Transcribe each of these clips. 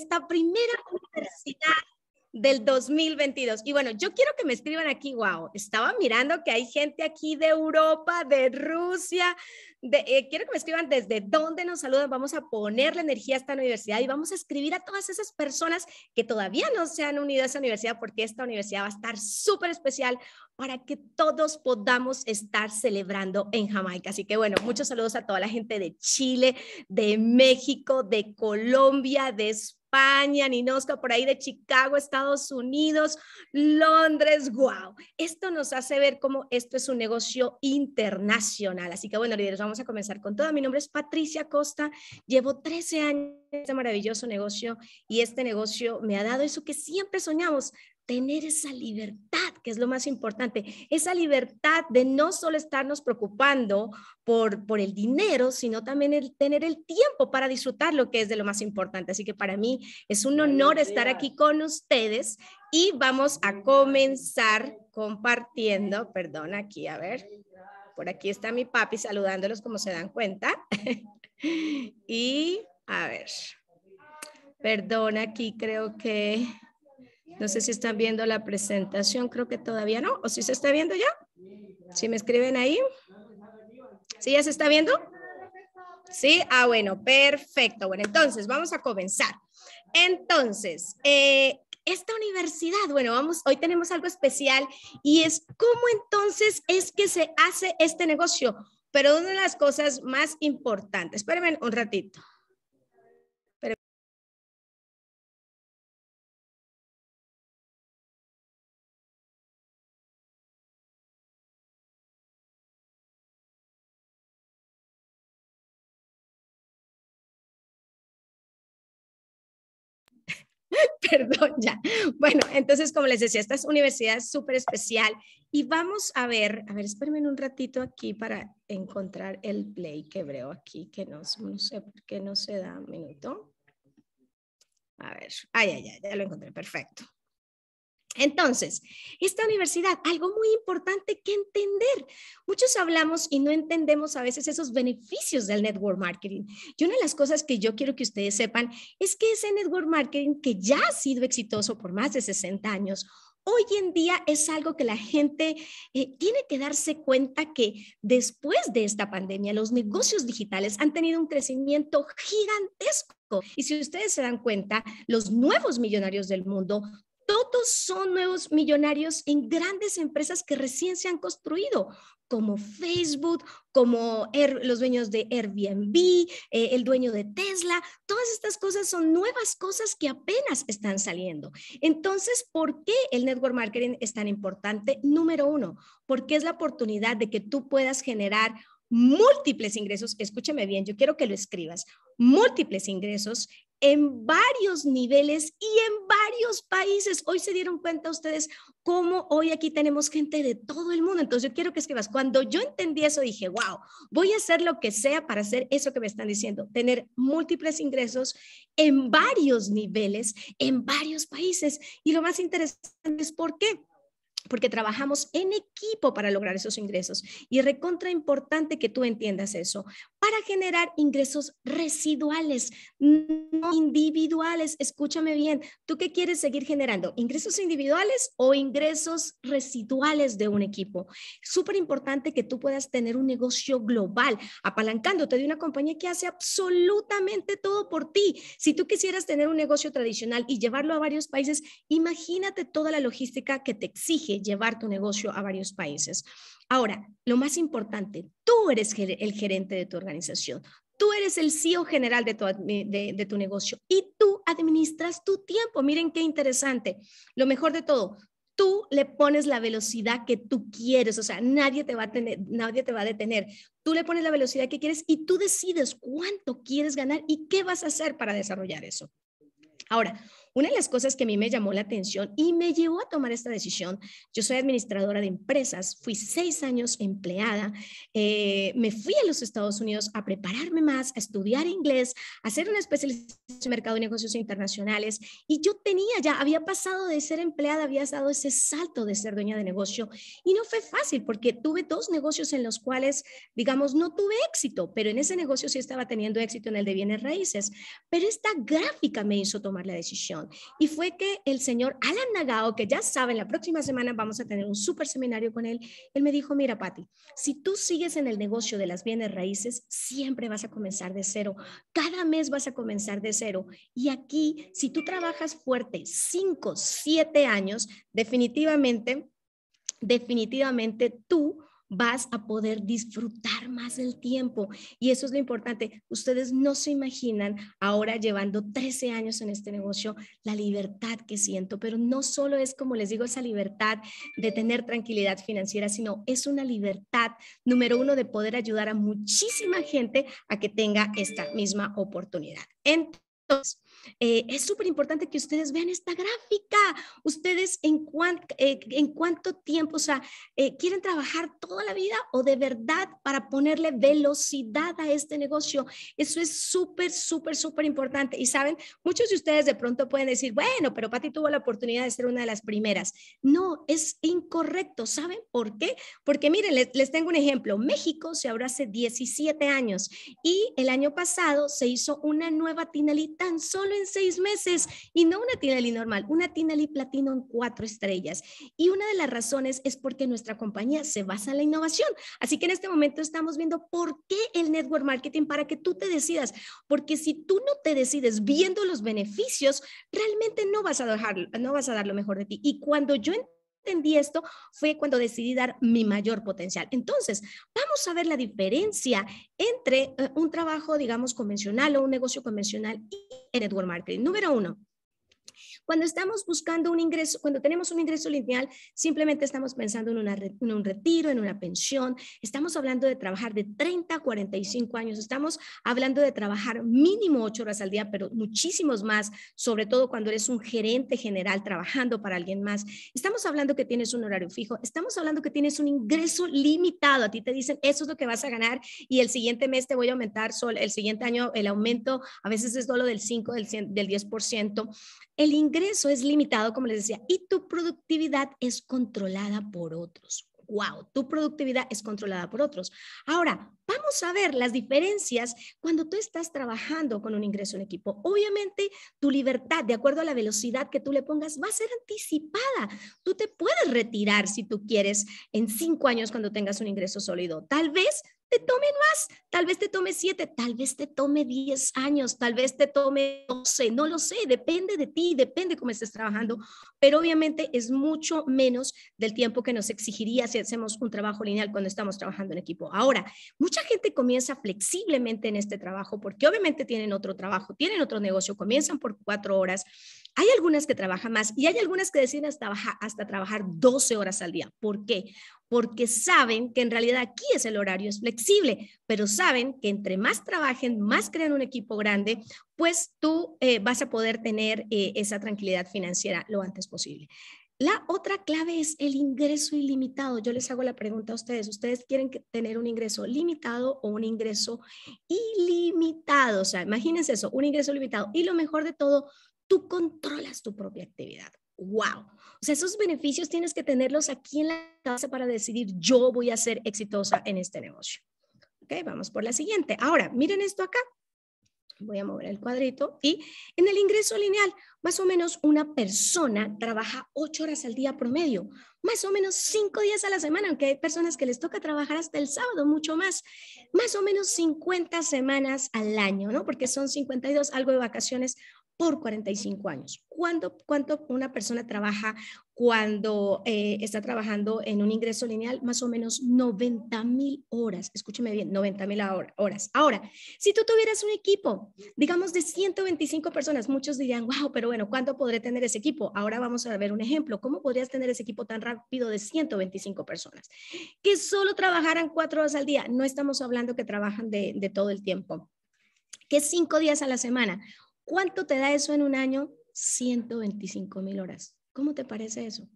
esta primera universidad del 2022. Y bueno, yo quiero que me escriban aquí, wow, estaba mirando que hay gente aquí de Europa, de Rusia, eh, quiero que me escriban desde dónde nos saludan, vamos a poner la energía a esta universidad y vamos a escribir a todas esas personas que todavía no se han unido a esa universidad porque esta universidad va a estar súper especial para que todos podamos estar celebrando en Jamaica. Así que bueno, muchos saludos a toda la gente de Chile, de México, de Colombia, de España España, Ninosco, por ahí de Chicago, Estados Unidos, Londres, wow. Esto nos hace ver cómo esto es un negocio internacional. Así que bueno, líderes, vamos a comenzar con todo. Mi nombre es Patricia Costa, llevo 13 años en este maravilloso negocio y este negocio me ha dado eso que siempre soñamos, tener esa libertad, que es lo más importante, esa libertad de no solo estarnos preocupando por, por el dinero, sino también el tener el tiempo para disfrutar lo que es de lo más importante. Así que para mí es un honor estar aquí con ustedes y vamos a comenzar compartiendo, perdón, aquí, a ver, por aquí está mi papi saludándolos como se dan cuenta. y a ver, perdón, aquí creo que... No sé si están viendo la presentación, creo que todavía no, o si se está viendo ya. Si me escriben ahí. ¿Sí ya se está viendo? Sí, ah, bueno, perfecto. Bueno, entonces vamos a comenzar. Entonces, eh, esta universidad, bueno, vamos, hoy tenemos algo especial y es cómo entonces es que se hace este negocio, pero una de las cosas más importantes, espérenme un ratito. Perdón, ya. Bueno, entonces, como les decía, esta es universidad súper especial y vamos a ver, a ver, espérenme un ratito aquí para encontrar el play que veo aquí, que no, sé por qué no se da un minuto. A ver, ay, ay, ay, ya lo encontré, perfecto. Entonces, esta universidad, algo muy importante que entender. Muchos hablamos y no entendemos a veces esos beneficios del network marketing. Y una de las cosas que yo quiero que ustedes sepan es que ese network marketing que ya ha sido exitoso por más de 60 años, hoy en día es algo que la gente eh, tiene que darse cuenta que después de esta pandemia los negocios digitales han tenido un crecimiento gigantesco. Y si ustedes se dan cuenta, los nuevos millonarios del mundo todos son nuevos millonarios en grandes empresas que recién se han construido, como Facebook, como los dueños de Airbnb, eh, el dueño de Tesla. Todas estas cosas son nuevas cosas que apenas están saliendo. Entonces, ¿por qué el network marketing es tan importante? Número uno, porque es la oportunidad de que tú puedas generar múltiples ingresos, escúchame bien, yo quiero que lo escribas, múltiples ingresos en varios niveles y en varios países. Hoy se dieron cuenta ustedes cómo hoy aquí tenemos gente de todo el mundo. Entonces yo quiero que escribas, cuando yo entendí eso dije, wow, voy a hacer lo que sea para hacer eso que me están diciendo, tener múltiples ingresos en varios niveles, en varios países. Y lo más interesante es por qué porque trabajamos en equipo para lograr esos ingresos. Y recontra importante que tú entiendas eso, para generar ingresos residuales, no individuales. Escúchame bien, ¿tú qué quieres seguir generando? ¿Ingresos individuales o ingresos residuales de un equipo? Súper importante que tú puedas tener un negocio global, apalancándote de una compañía que hace absolutamente todo por ti. Si tú quisieras tener un negocio tradicional y llevarlo a varios países, imagínate toda la logística que te exige llevar tu negocio a varios países. Ahora, lo más importante, tú eres el gerente de tu organización, tú eres el CEO general de tu, tu negocio y tú administras tu tiempo. Miren qué interesante. Lo mejor de todo, tú le pones la velocidad que tú quieres, o sea, nadie te va a tener, nadie te va a detener. Tú le pones la velocidad que quieres y tú decides cuánto quieres ganar y qué vas a hacer para desarrollar eso. Ahora, una de las cosas que a mí me llamó la atención y me llevó a tomar esta decisión, yo soy administradora de empresas, fui seis años empleada, eh, me fui a los Estados Unidos a prepararme más, a estudiar inglés, a hacer una especialización en mercado de negocios internacionales y yo tenía ya, había pasado de ser empleada, había dado ese salto de ser dueña de negocio y no fue fácil porque tuve dos negocios en los cuales, digamos, no tuve éxito, pero en ese negocio sí estaba teniendo éxito en el de bienes raíces, pero esta gráfica me hizo tomar la decisión. Y fue que el señor Alan Nagao, que ya saben, la próxima semana vamos a tener un super seminario con él, él me dijo, mira, Patti, si tú sigues en el negocio de las bienes raíces, siempre vas a comenzar de cero. Cada mes vas a comenzar de cero. Y aquí, si tú trabajas fuerte cinco, siete años, definitivamente, definitivamente tú vas a poder disfrutar más del tiempo. Y eso es lo importante. Ustedes no se imaginan ahora llevando 13 años en este negocio la libertad que siento, pero no solo es, como les digo, esa libertad de tener tranquilidad financiera, sino es una libertad, número uno, de poder ayudar a muchísima gente a que tenga esta misma oportunidad. Entonces, eh, es súper importante que ustedes vean esta gráfica. Ustedes en, eh, en cuánto tiempo, o sea, eh, quieren trabajar toda la vida o de verdad para ponerle velocidad a este negocio. Eso es súper, súper, súper importante. Y saben, muchos de ustedes de pronto pueden decir, bueno, pero Pati tuvo la oportunidad de ser una de las primeras. No, es incorrecto. ¿Saben por qué? Porque miren, les, les tengo un ejemplo. México se abrió hace 17 años y el año pasado se hizo una nueva Tinelli tan solo en seis meses y no una Tinelli normal, una platino en cuatro estrellas. Y una de las razones es porque nuestra compañía se basa en la innovación. Así que en este momento estamos viendo por qué el network marketing para que tú te decidas, porque si tú no te decides viendo los beneficios, realmente no vas a dejarlo, no vas a dar lo mejor de ti. Y cuando yo entiendo entendí esto fue cuando decidí dar mi mayor potencial. Entonces, vamos a ver la diferencia entre eh, un trabajo, digamos, convencional o un negocio convencional y el network marketing. Número uno, cuando estamos buscando un ingreso, cuando tenemos un ingreso lineal, simplemente estamos pensando en, un retiro, en una pensión. Estamos hablando de trabajar de 30 a 45 años. Estamos hablando de trabajar mínimo 8 horas al día, pero muchísimos más, sobre todo cuando eres un gerente general trabajando para alguien más. Estamos hablando que tienes un horario fijo. Estamos hablando que tienes un ingreso limitado. A ti te dicen, eso es lo que vas a ganar y el siguiente mes te voy a aumentar, sol, el siguiente año el aumento a veces es solo del 5, del, del 10%. El el ingreso es limitado, como les decía, y tu productividad es controlada por otros. ¡Wow! Tu productividad es controlada por otros. Ahora, vamos a ver las diferencias cuando tú estás trabajando con un ingreso en equipo. Obviamente, tu libertad, de acuerdo a la velocidad que tú le pongas, va a ser anticipada. Tú te puedes retirar si tú quieres en cinco años cuando tengas un ingreso sólido. Tal vez te tomen más, tal vez te tome siete, tal vez te tome diez años, tal vez te tome doce, no lo sé, depende de ti, depende cómo estés trabajando, pero obviamente es mucho menos del tiempo que nos exigiría si hacemos un trabajo lineal cuando estamos trabajando en equipo. Ahora, mucha gente comienza flexiblemente en este trabajo porque obviamente tienen otro trabajo, tienen otro negocio, comienzan por cuatro horas. Hay algunas que trabajan más y hay algunas que deciden hasta, trabajar doce horas al día. ¿Por qué? porque saben que en realidad aquí es el horario es flexible, pero saben que entre más trabajen, más crean un equipo grande, pues tú eh, vas a poder tener eh, esa tranquilidad financiera lo antes posible. La otra clave es el ingreso ilimitado. Yo les hago la pregunta a ustedes. ¿Ustedes quieren tener un ingreso limitado o un ingreso ilimitado? O sea, imagínense eso, un ingreso limitado. Y lo mejor de todo, tú controlas tu propia actividad. ¡Wow! O sea, esos beneficios tienes que tenerlos aquí en la casa para decidir yo voy a ser exitosa en este negocio. Ok, vamos por la siguiente. Ahora, miren esto acá. Voy a mover el cuadrito y en el ingreso lineal, más o menos una persona trabaja ocho horas al día promedio, más o menos cinco días a la semana, aunque hay personas que les toca trabajar hasta el sábado, mucho más, más o menos 50 semanas al año, ¿no? Porque son 52, algo de vacaciones por 45 años. ¿Cuánto, cuánto una persona trabaja cuando eh, está trabajando en un ingreso lineal? Más o menos 90 mil horas. Escúcheme bien, 90 mil horas. Ahora, si tú tuvieras un equipo, digamos de 125 personas, muchos dirían, wow, pero bueno, ¿cuánto podré tener ese equipo? Ahora vamos a ver un ejemplo. ¿Cómo podrías tener ese equipo tan rápido de 125 personas? Que solo trabajaran cuatro horas al día. No estamos hablando que trabajan de, todo el tiempo que cinco días a la semana. ¿Cuánto te da eso en un año? 125 mil horas. ¿Cómo te parece eso?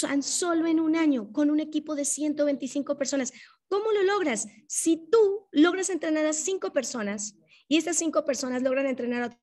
Tan solo en un año, con un equipo de 125 personas. ¿Cómo lo logras? Si tú logras entrenar a cinco personas y estas cinco personas logran entrenar a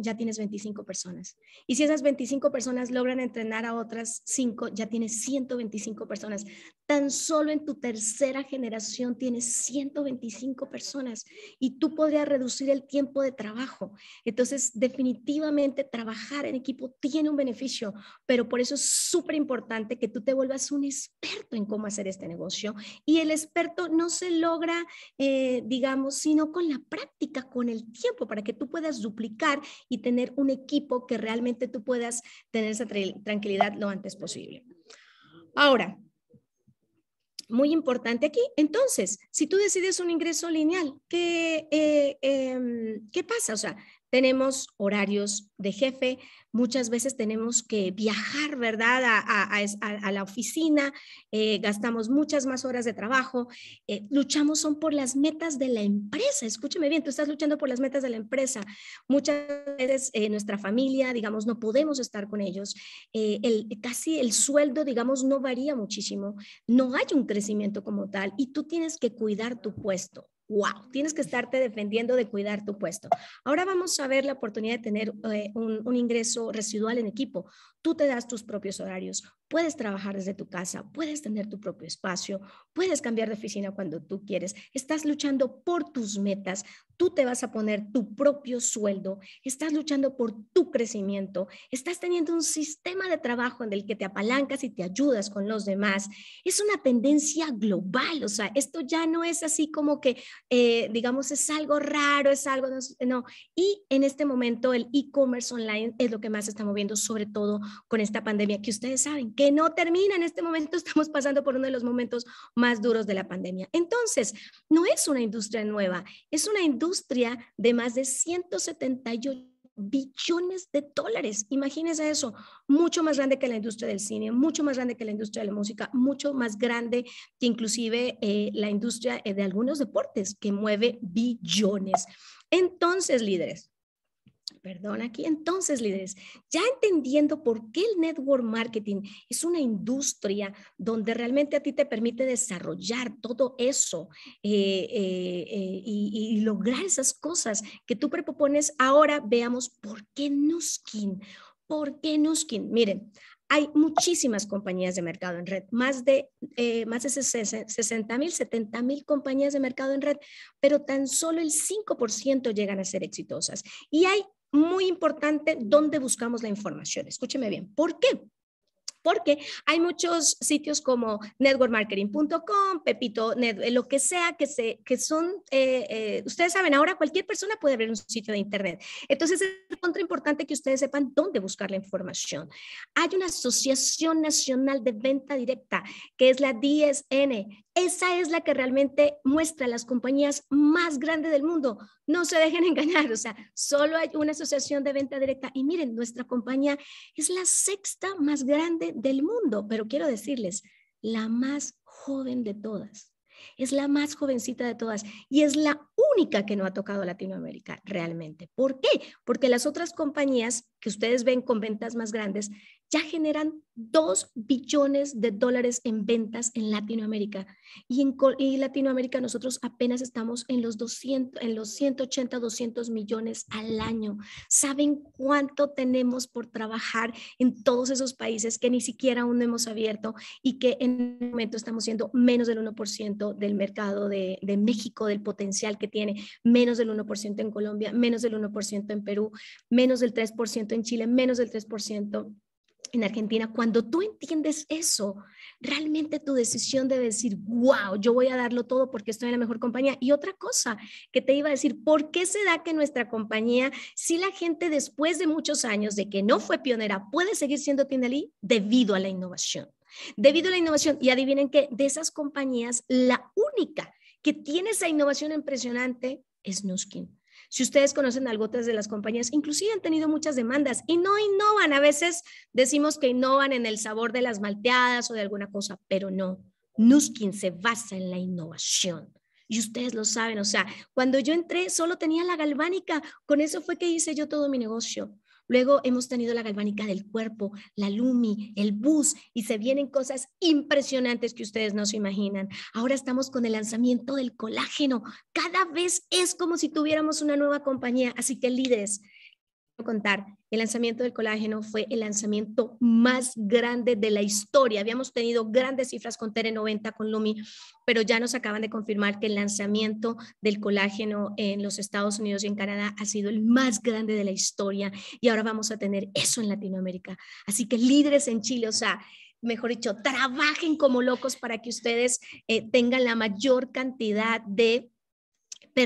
ya tienes 25 personas. Y si esas 25 personas logran entrenar a otras 5, ya tienes 125 personas. Tan solo en tu tercera generación tienes 125 personas y tú podrías reducir el tiempo de trabajo. Entonces, definitivamente trabajar en equipo tiene un beneficio, pero por eso es súper importante que tú te vuelvas un experto en cómo hacer este negocio. Y el experto no se logra, eh, digamos, sino con la práctica, con el tiempo, para que tú puedas duplicar y tener un equipo que realmente tú puedas tener esa tranquilidad lo antes posible. Ahora, muy importante aquí. Entonces, si tú decides un ingreso lineal, ¿qué, eh, em, ¿qué pasa? O sea, tenemos horarios de jefe, muchas veces tenemos que viajar, ¿verdad?, a, la oficina, eh, gastamos muchas más horas de trabajo, eh, luchamos son por las metas de la empresa, escúchame bien, tú estás luchando por las metas de la empresa, muchas veces eh, nuestra familia, digamos, no podemos estar con ellos, casi el sueldo, digamos, no varía muchísimo, no hay un crecimiento como tal y tú tienes que cuidar tu puesto wow, tienes que estarte defendiendo de cuidar tu puesto. Ahora vamos a ver la oportunidad de tener eh, un, ingreso residual en equipo. Tú te das tus propios horarios, Puedes trabajar desde tu casa, puedes tener tu propio espacio, puedes cambiar de oficina cuando tú quieres. Estás luchando por tus metas, tú te vas a poner tu propio sueldo, estás luchando por tu crecimiento, estás teniendo un sistema de trabajo en el que te apalancas y te ayudas con los demás. Es una tendencia global, o sea, esto ya no es así como que, eh, digamos, es algo raro, es algo, no, no. Y en este momento el e-commerce online es lo que más se está moviendo, sobre todo con esta pandemia que ustedes saben que no termina. En este momento estamos pasando por uno de los momentos más duros de la pandemia. Entonces, no es una industria nueva, es una industria de más de 178 billones de dólares. Imagínense eso, mucho más grande que la industria del cine, mucho más grande que la industria de la música, mucho más grande que inclusive eh, la industria eh, de algunos deportes que mueve billones. Entonces, líderes, perdón, aquí. Entonces, líderes, ya entendiendo por qué el network marketing es una industria donde realmente a ti te permite desarrollar todo eso eh, eh, eh, y, lograr esas cosas que tú propones, ahora veamos por qué Nuskin. ¿Por qué Nuskin? Miren, hay muchísimas compañías de mercado en red, más de, más de 60 mil, 70 mil compañías de mercado en red, pero tan solo el 5% llegan a ser exitosas. Y hay muy importante dónde buscamos la información. Escúcheme bien. ¿Por qué? porque hay muchos sitios como networkmarketing.com, Pepito, eh, lo que sea, que, se, que son, eh, eh, ustedes saben, ahora cualquier persona puede abrir un sitio de Internet. Entonces es importante que ustedes sepan dónde buscar la información. Hay una Asociación Nacional de Venta Directa, que es la DSN. Esa es la que realmente muestra las compañías más grandes del mundo. No se dejen engañar, o sea, solo hay una asociación de venta directa. Y miren, nuestra compañía es la sexta más grande del mundo, pero quiero decirles, la más joven de todas. Es la más jovencita de todas y es la única que no ha tocado Latinoamérica realmente. ¿Por qué? Porque las otras compañías que ustedes ven con ventas más grandes ya generan 2 billones de dólares en ventas en Latinoamérica. Y en Latinoamérica nosotros apenas estamos en los, 200, en los 180, 200 millones al año. ¿Saben cuánto tenemos por trabajar en todos esos países que ni siquiera aún hemos abierto y que en el este momento estamos siendo menos del 1% del mercado de, de México, del potencial que tiene, menos del 1% en Colombia, menos del 1% en Perú, menos del 3% en Chile, menos del 3% en Argentina, cuando tú entiendes eso, realmente tu decisión de decir, wow, yo voy a darlo todo porque estoy en la mejor compañía. Y otra cosa que te iba a decir, ¿por qué se da que nuestra compañía, si la gente después de muchos años de que no fue pionera, puede seguir siendo Tindalí? Debido a la innovación. Debido a la innovación, y adivinen que de esas compañías, la única que tiene esa innovación impresionante es Nuskin. Si ustedes conocen algo de las compañías, inclusive han tenido muchas demandas y no innovan. A veces decimos que innovan en el sabor de las malteadas o de alguna cosa, pero no. Nuskin se basa en la innovación. Y ustedes lo saben, o sea, cuando yo entré solo tenía la galvánica, con eso fue que hice yo todo mi negocio. Luego hemos tenido la galvánica del cuerpo, la Lumi, el bus y se vienen cosas impresionantes que ustedes no se imaginan. Ahora estamos con el lanzamiento del colágeno. Cada vez es como si tuviéramos una nueva compañía. Así que líderes, contar, el lanzamiento del colágeno fue el lanzamiento más grande de la historia. Habíamos tenido grandes cifras con Tere 90 con Lumi, pero ya nos acaban de confirmar que el lanzamiento del colágeno en los Estados Unidos y en Canadá ha sido el más grande de la historia y ahora vamos a tener eso en Latinoamérica. Así que líderes en Chile, o sea, mejor dicho, trabajen como locos para que ustedes eh, tengan la mayor cantidad de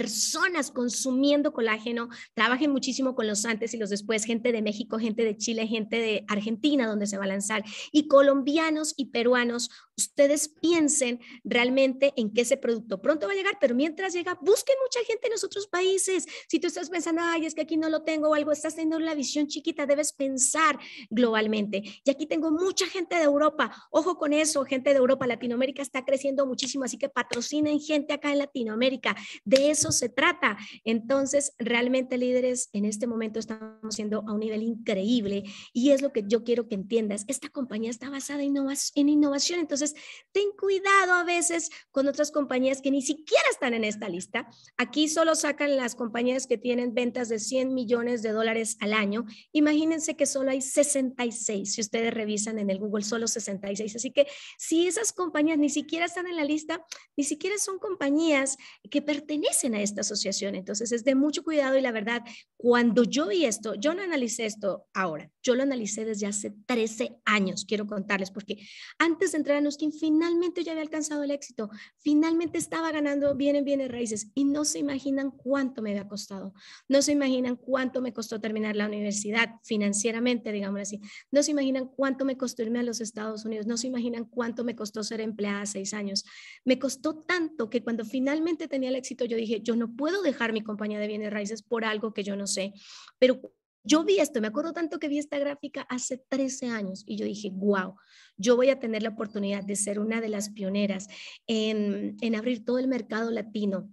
personas consumiendo colágeno. Trabajen muchísimo con los antes y los después, gente de México, gente de Chile, gente de Argentina, donde se va a lanzar, y colombianos y peruanos ustedes piensen realmente en que ese producto pronto va a llegar, pero mientras llega, busquen mucha gente en los otros países. Si tú estás pensando, ay, es que aquí no lo tengo o algo, estás teniendo la visión chiquita, debes pensar globalmente. Y aquí tengo mucha gente de Europa. Ojo con eso, gente de Europa, Latinoamérica está creciendo muchísimo, así que patrocinen gente acá en Latinoamérica. De eso se trata. Entonces, realmente líderes, en este momento estamos siendo a un nivel increíble y es lo que yo quiero que entiendas. Esta compañía está basada en, innovación, en innovación, entonces entonces, ten cuidado a veces con otras compañías que ni siquiera están en esta lista. Aquí solo sacan las compañías que tienen ventas de 100 millones de dólares al año. Imagínense que solo hay 66, si ustedes revisan en el Google, solo 66. Así que si esas compañías ni siquiera están en la lista, ni siquiera son compañías que pertenecen a esta asociación. Entonces, es de mucho cuidado y la verdad, cuando yo vi esto, yo no analicé esto ahora, yo lo analicé desde hace 13 años, quiero contarles, porque antes de entrar en quien finalmente ya había alcanzado el éxito, finalmente estaba ganando bien en bienes raíces y no se imaginan cuánto me había costado, no se imaginan cuánto me costó terminar la universidad financieramente, digámoslo así, no se imaginan cuánto me costó irme a los Estados Unidos, no se imaginan cuánto me costó ser empleada seis años. Me costó tanto que cuando finalmente tenía el éxito yo dije, yo no puedo dejar mi compañía de bienes raíces por algo que yo no sé, pero yo vi esto, me acuerdo tanto que vi esta gráfica hace 13 años y yo dije, wow, yo voy a tener la oportunidad de ser una de las pioneras en, en abrir todo el mercado latino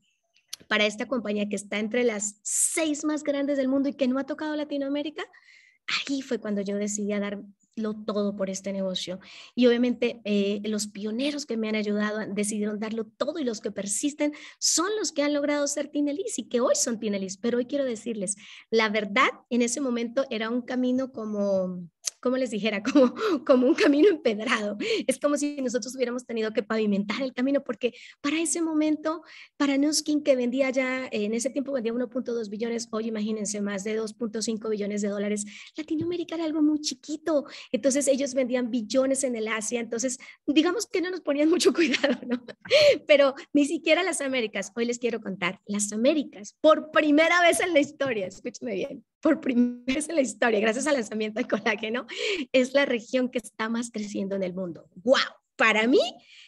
para esta compañía que está entre las seis más grandes del mundo y que no ha tocado Latinoamérica. Ahí fue cuando yo decidí a dar lo todo por este negocio. Y obviamente eh, los pioneros que me han ayudado decidieron darlo todo y los que persisten son los que han logrado ser Tinelis y que hoy son Tinelis. Pero hoy quiero decirles, la verdad en ese momento era un camino como como les dijera, como, como un camino empedrado. Es como si nosotros hubiéramos tenido que pavimentar el camino, porque para ese momento, para Nuskin, que vendía ya, en ese tiempo vendía 1.2 billones, hoy imagínense más de 2.5 billones de dólares, Latinoamérica era algo muy chiquito, entonces ellos vendían billones en el Asia, entonces digamos que no nos ponían mucho cuidado, ¿no? Pero ni siquiera las Américas, hoy les quiero contar, las Américas, por primera vez en la historia, escúchame bien, por primera vez en la historia, gracias al lanzamiento de colágeno, es la región que está más creciendo en el mundo. ¡Wow! Para mí,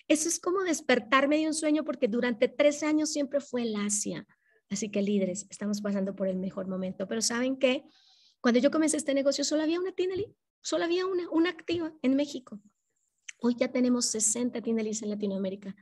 eso es como despertarme de un sueño porque durante tres años siempre fue el Asia. Así que líderes, estamos pasando por el mejor momento. Pero ¿saben qué? Cuando yo comencé este negocio, solo había una Tinelli, solo había una, una activa en México. Hoy ya tenemos 60 Tinelis en Latinoamérica.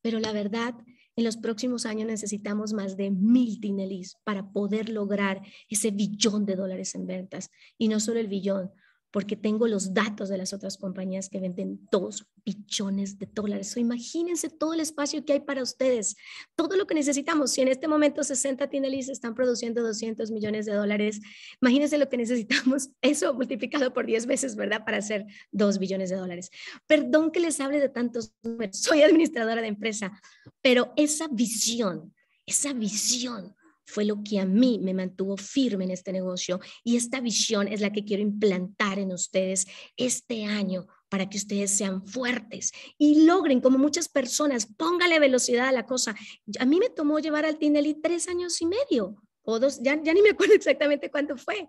Pero la verdad en los próximos años necesitamos más de mil dinelis para poder lograr ese billón de dólares en ventas. Y no solo el billón, porque tengo los datos de las otras compañías que venden dos billones de dólares. O imagínense todo el espacio que hay para ustedes, todo lo que necesitamos. Si en este momento 60 tiendas están produciendo 200 millones de dólares, imagínense lo que necesitamos, eso multiplicado por 10 veces, ¿verdad? Para hacer 2 billones de dólares. Perdón que les hable de tantos números, soy administradora de empresa, pero esa visión, esa visión fue lo que a mí me mantuvo firme en este negocio y esta visión es la que quiero implantar en ustedes este año para que ustedes sean fuertes y logren, como muchas personas, póngale velocidad a la cosa. A mí me tomó llevar al Tinelli tres años y medio, o dos, ya, ya ni me acuerdo exactamente cuánto fue.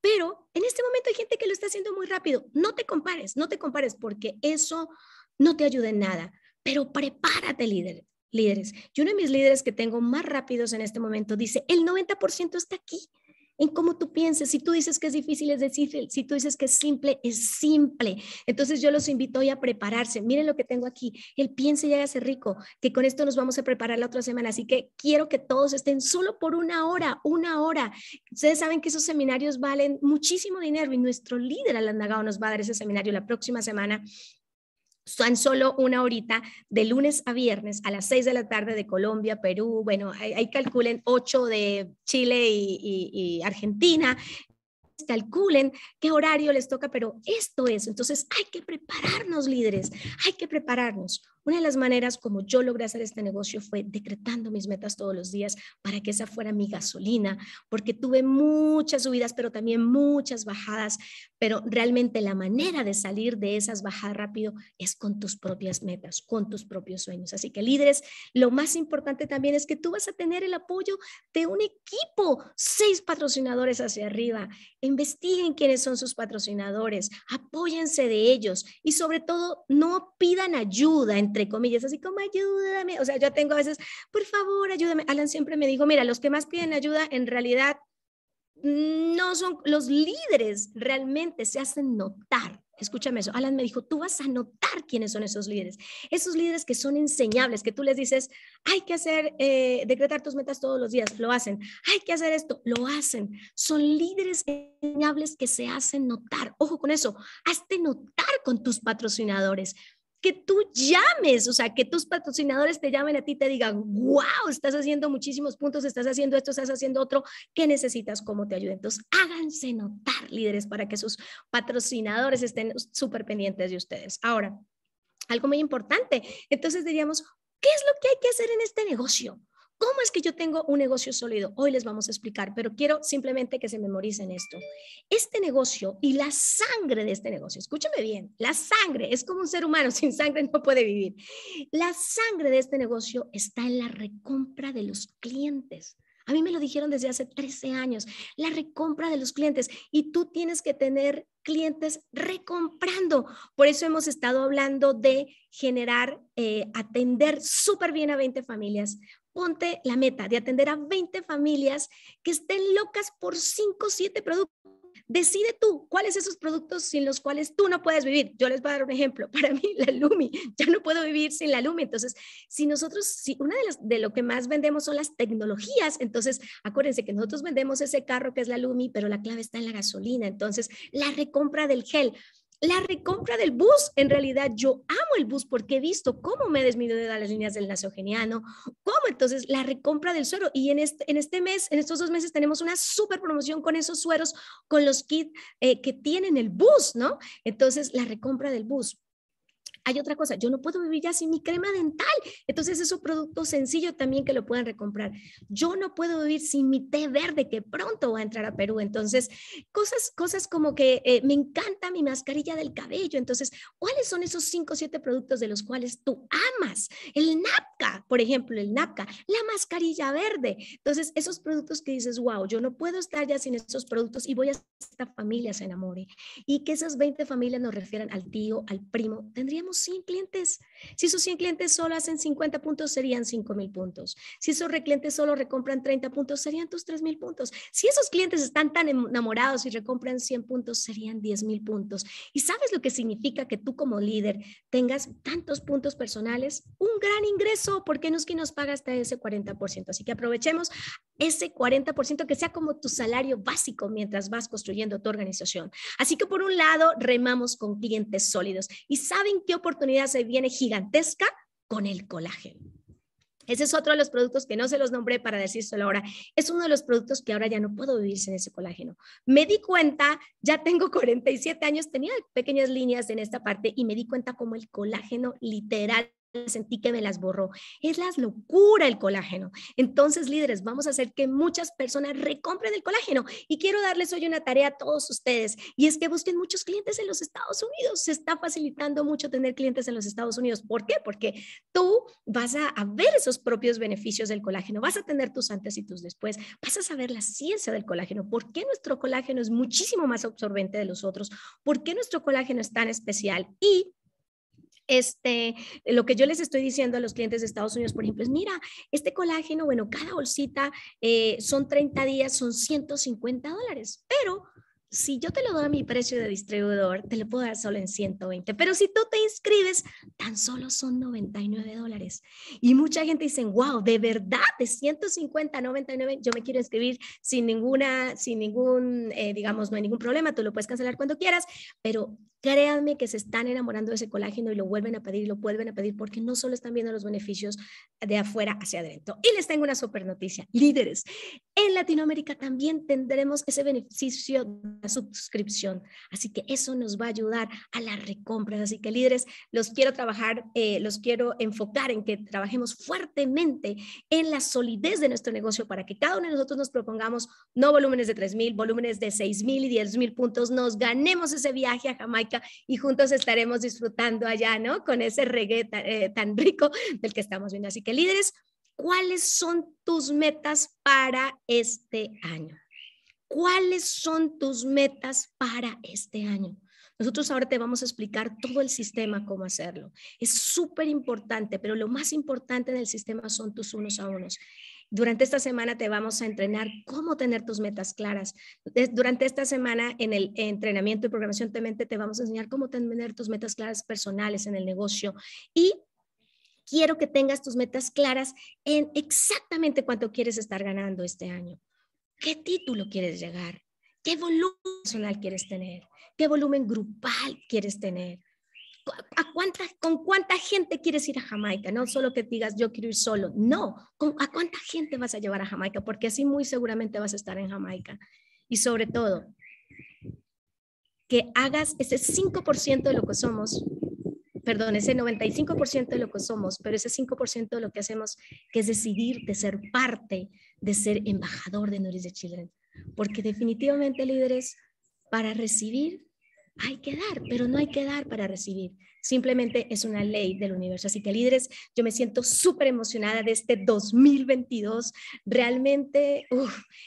Pero en este momento hay gente que lo está haciendo muy rápido. No te compares, no te compares, porque eso no te ayuda en nada. Pero prepárate, líder líderes. Y uno de mis líderes que tengo más rápidos en este momento dice, el 90% está aquí, en cómo tú pienses. Si tú dices que es difícil, es difícil. Si tú dices que es simple, es simple. Entonces yo los invito hoy a prepararse. Miren lo que tengo aquí. El piense y hágase rico, que con esto nos vamos a preparar la otra semana. Así que quiero que todos estén solo por una hora, una hora. Ustedes saben que esos seminarios valen muchísimo dinero y nuestro líder, Alan Nagao, nos va a dar ese seminario la próxima semana son solo una horita de lunes a viernes a las seis de la tarde de Colombia, Perú, bueno, ahí, calculen ocho de Chile y Argentina, calculen qué horario les toca, pero esto es. Entonces hay que prepararnos, líderes, hay que prepararnos. Una de las maneras como yo logré hacer este negocio fue decretando mis metas todos los días para que esa fuera mi gasolina, porque tuve muchas subidas, pero también muchas bajadas, pero realmente la manera de salir de esas bajadas rápido es con tus propias metas, con tus propios sueños. Así que líderes, lo más importante también es que tú vas a tener el apoyo de un equipo, seis patrocinadores hacia arriba. Investiguen quiénes son sus patrocinadores, apóyense de ellos y sobre todo no pidan ayuda en entre comillas, así como ayúdame. O sea, yo tengo a veces, por favor, ayúdame. Alan siempre me dijo, mira, los que más piden ayuda en realidad no son los líderes, realmente se hacen notar. Escúchame eso. Alan me dijo, tú vas a notar quiénes son esos líderes. Esos líderes que son enseñables, que tú les dices, hay que hacer, eh, decretar tus metas todos los días, lo hacen. Hay que hacer esto, lo hacen. Son líderes enseñables que se hacen notar. Ojo con eso, hazte notar con tus patrocinadores que tú llames, o sea, que tus patrocinadores te llamen a ti y te digan, wow, estás haciendo muchísimos puntos, estás haciendo esto, estás haciendo otro, ¿qué necesitas? ¿Cómo te ayudo? Entonces, háganse notar, líderes, para que sus patrocinadores estén súper pendientes de ustedes. Ahora, algo muy importante, entonces diríamos, ¿qué es lo que hay que hacer en este negocio? ¿Cómo es que yo tengo un negocio sólido? Hoy les vamos a explicar, pero quiero simplemente que se memoricen esto. Este negocio y la sangre de este negocio, escúchame bien, la sangre es como un ser humano, sin sangre no puede vivir. La sangre de este negocio está en la recompra de los clientes. A mí me lo dijeron desde hace 13 años, la recompra de los clientes y tú tienes que tener clientes recomprando. Por eso hemos estado hablando de generar, eh, atender súper bien a 20 familias, ponte la meta de atender a 20 familias que estén locas por 5 o 7 productos. Decide tú cuáles esos productos sin los cuales tú no puedes vivir. Yo les voy a dar un ejemplo. Para mí, la Lumi, ya no puedo vivir sin la Lumi. Entonces, si nosotros, si una de las de lo que más vendemos son las tecnologías, entonces acuérdense que nosotros vendemos ese carro que es la Lumi, pero la clave está en la gasolina. Entonces, la recompra del gel la recompra del bus. En realidad yo amo el bus porque he visto cómo me ha de las líneas del geniano, cómo entonces la recompra del suero. Y en este, en este mes, en estos dos meses tenemos una súper promoción con esos sueros, con los kits eh, que tienen el bus, ¿no? Entonces la recompra del bus. Hay otra cosa, yo no puedo vivir ya sin mi crema dental. Entonces es un producto sencillo también que lo puedan recomprar. Yo no puedo vivir sin mi té verde que pronto va a entrar a Perú. Entonces, cosas, cosas como que eh, me encanta mi mascarilla del cabello. Entonces, ¿cuáles son esos cinco o 7 productos de los cuales tú amas? El NAPCA, por ejemplo, el NAPCA, la mascarilla verde. Entonces, esos productos que dices, wow, yo no puedo estar ya sin esos productos y voy a esta familia se enamore. Y que esas 20 familias nos refieran al tío, al primo. Tendríamos 100 clientes. Si esos 100 clientes solo hacen 50 puntos, serían 5 mil puntos. Si esos clientes solo recompran 30 puntos, serían tus 3 mil puntos. Si esos clientes están tan enamorados y recompran 100 puntos, serían 10 mil puntos. ¿Y sabes lo que significa que tú como líder tengas tantos puntos personales? Un gran ingreso, porque no es que nos paga hasta ese 40%. Así que aprovechemos ese 40% que sea como tu salario básico mientras vas construyendo tu organización. Así que por un lado, remamos con clientes sólidos. ¿Y saben qué oportunidad se viene gigantesca con el colágeno. Ese es otro de los productos que no se los nombré para decir solo ahora. Es uno de los productos que ahora ya no puedo vivir sin ese colágeno. Me di cuenta, ya tengo 47 años, tenía pequeñas líneas en esta parte y me di cuenta como el colágeno literal sentí que me las borró. Es la locura el colágeno. Entonces, líderes, vamos a hacer que muchas personas recompren el colágeno. Y quiero darles hoy una tarea a todos ustedes, y es que busquen muchos clientes en los Estados Unidos. Se está facilitando mucho tener clientes en los Estados Unidos. ¿Por qué? Porque tú vas a, a ver esos propios beneficios del colágeno, vas a tener tus antes y tus después, vas a saber la ciencia del colágeno, por qué nuestro colágeno es muchísimo más absorbente de los otros, por qué nuestro colágeno es tan especial y este, lo que yo les estoy diciendo a los clientes de Estados Unidos, por ejemplo, es, mira, este colágeno, bueno, cada bolsita eh, son 30 días, son 150 dólares, pero si yo te lo doy a mi precio de distribuidor, te lo puedo dar solo en 120, pero si tú te inscribes, tan solo son 99 dólares. Y mucha gente dice, wow, de verdad, de 150 a 99, yo me quiero inscribir sin ninguna, sin ningún, eh, digamos, no hay ningún problema, tú lo puedes cancelar cuando quieras, pero créanme que se están enamorando de ese colágeno y lo vuelven a pedir y lo vuelven a pedir porque no solo están viendo los beneficios de afuera hacia adentro. Y les tengo una super noticia, líderes. En Latinoamérica también tendremos ese beneficio de la suscripción, así que eso nos va a ayudar a las recompras. Así que líderes, los quiero trabajar, eh, los quiero enfocar en que trabajemos fuertemente en la solidez de nuestro negocio para que cada uno de nosotros nos propongamos no volúmenes de 3.000, volúmenes de 6.000 y 10.000 puntos, nos ganemos ese viaje a Jamaica y juntos estaremos disfrutando allá, ¿no? Con ese reggae eh, tan, tan rico del que estamos viendo. Así que líderes, ¿cuáles son tus metas para este año? ¿Cuáles son tus metas para este año? Nosotros ahora te vamos a explicar todo el sistema, cómo hacerlo. Es súper importante, pero lo más importante en el sistema son tus unos a unos. Durante esta semana te vamos a entrenar cómo tener tus metas claras. Durante esta semana en el entrenamiento y programación de mente te vamos a enseñar cómo tener tus metas claras personales en el negocio y quiero que tengas tus metas claras en exactamente cuánto quieres estar ganando este año. ¿Qué título quieres llegar? ¿Qué volumen personal quieres tener? ¿Qué volumen grupal quieres tener? ¿a ¿con cuánta gente quieres ir a Jamaica? No solo que digas yo quiero ir solo, no, ¿a cuánta gente vas a llevar a Jamaica? Porque así muy seguramente vas a estar en Jamaica. Y sobre todo, que hagas ese 5% de lo que somos, perdón, ese 95% de lo que somos, pero ese 5% de lo que hacemos, que es decidir de ser parte, de ser embajador de Nourish de Children. Porque definitivamente, líderes, para recibir hay que dar, pero no hay que dar para recibir. Simplemente es una ley del universo. Así que líderes, yo me siento súper emocionada de este 2022. Realmente,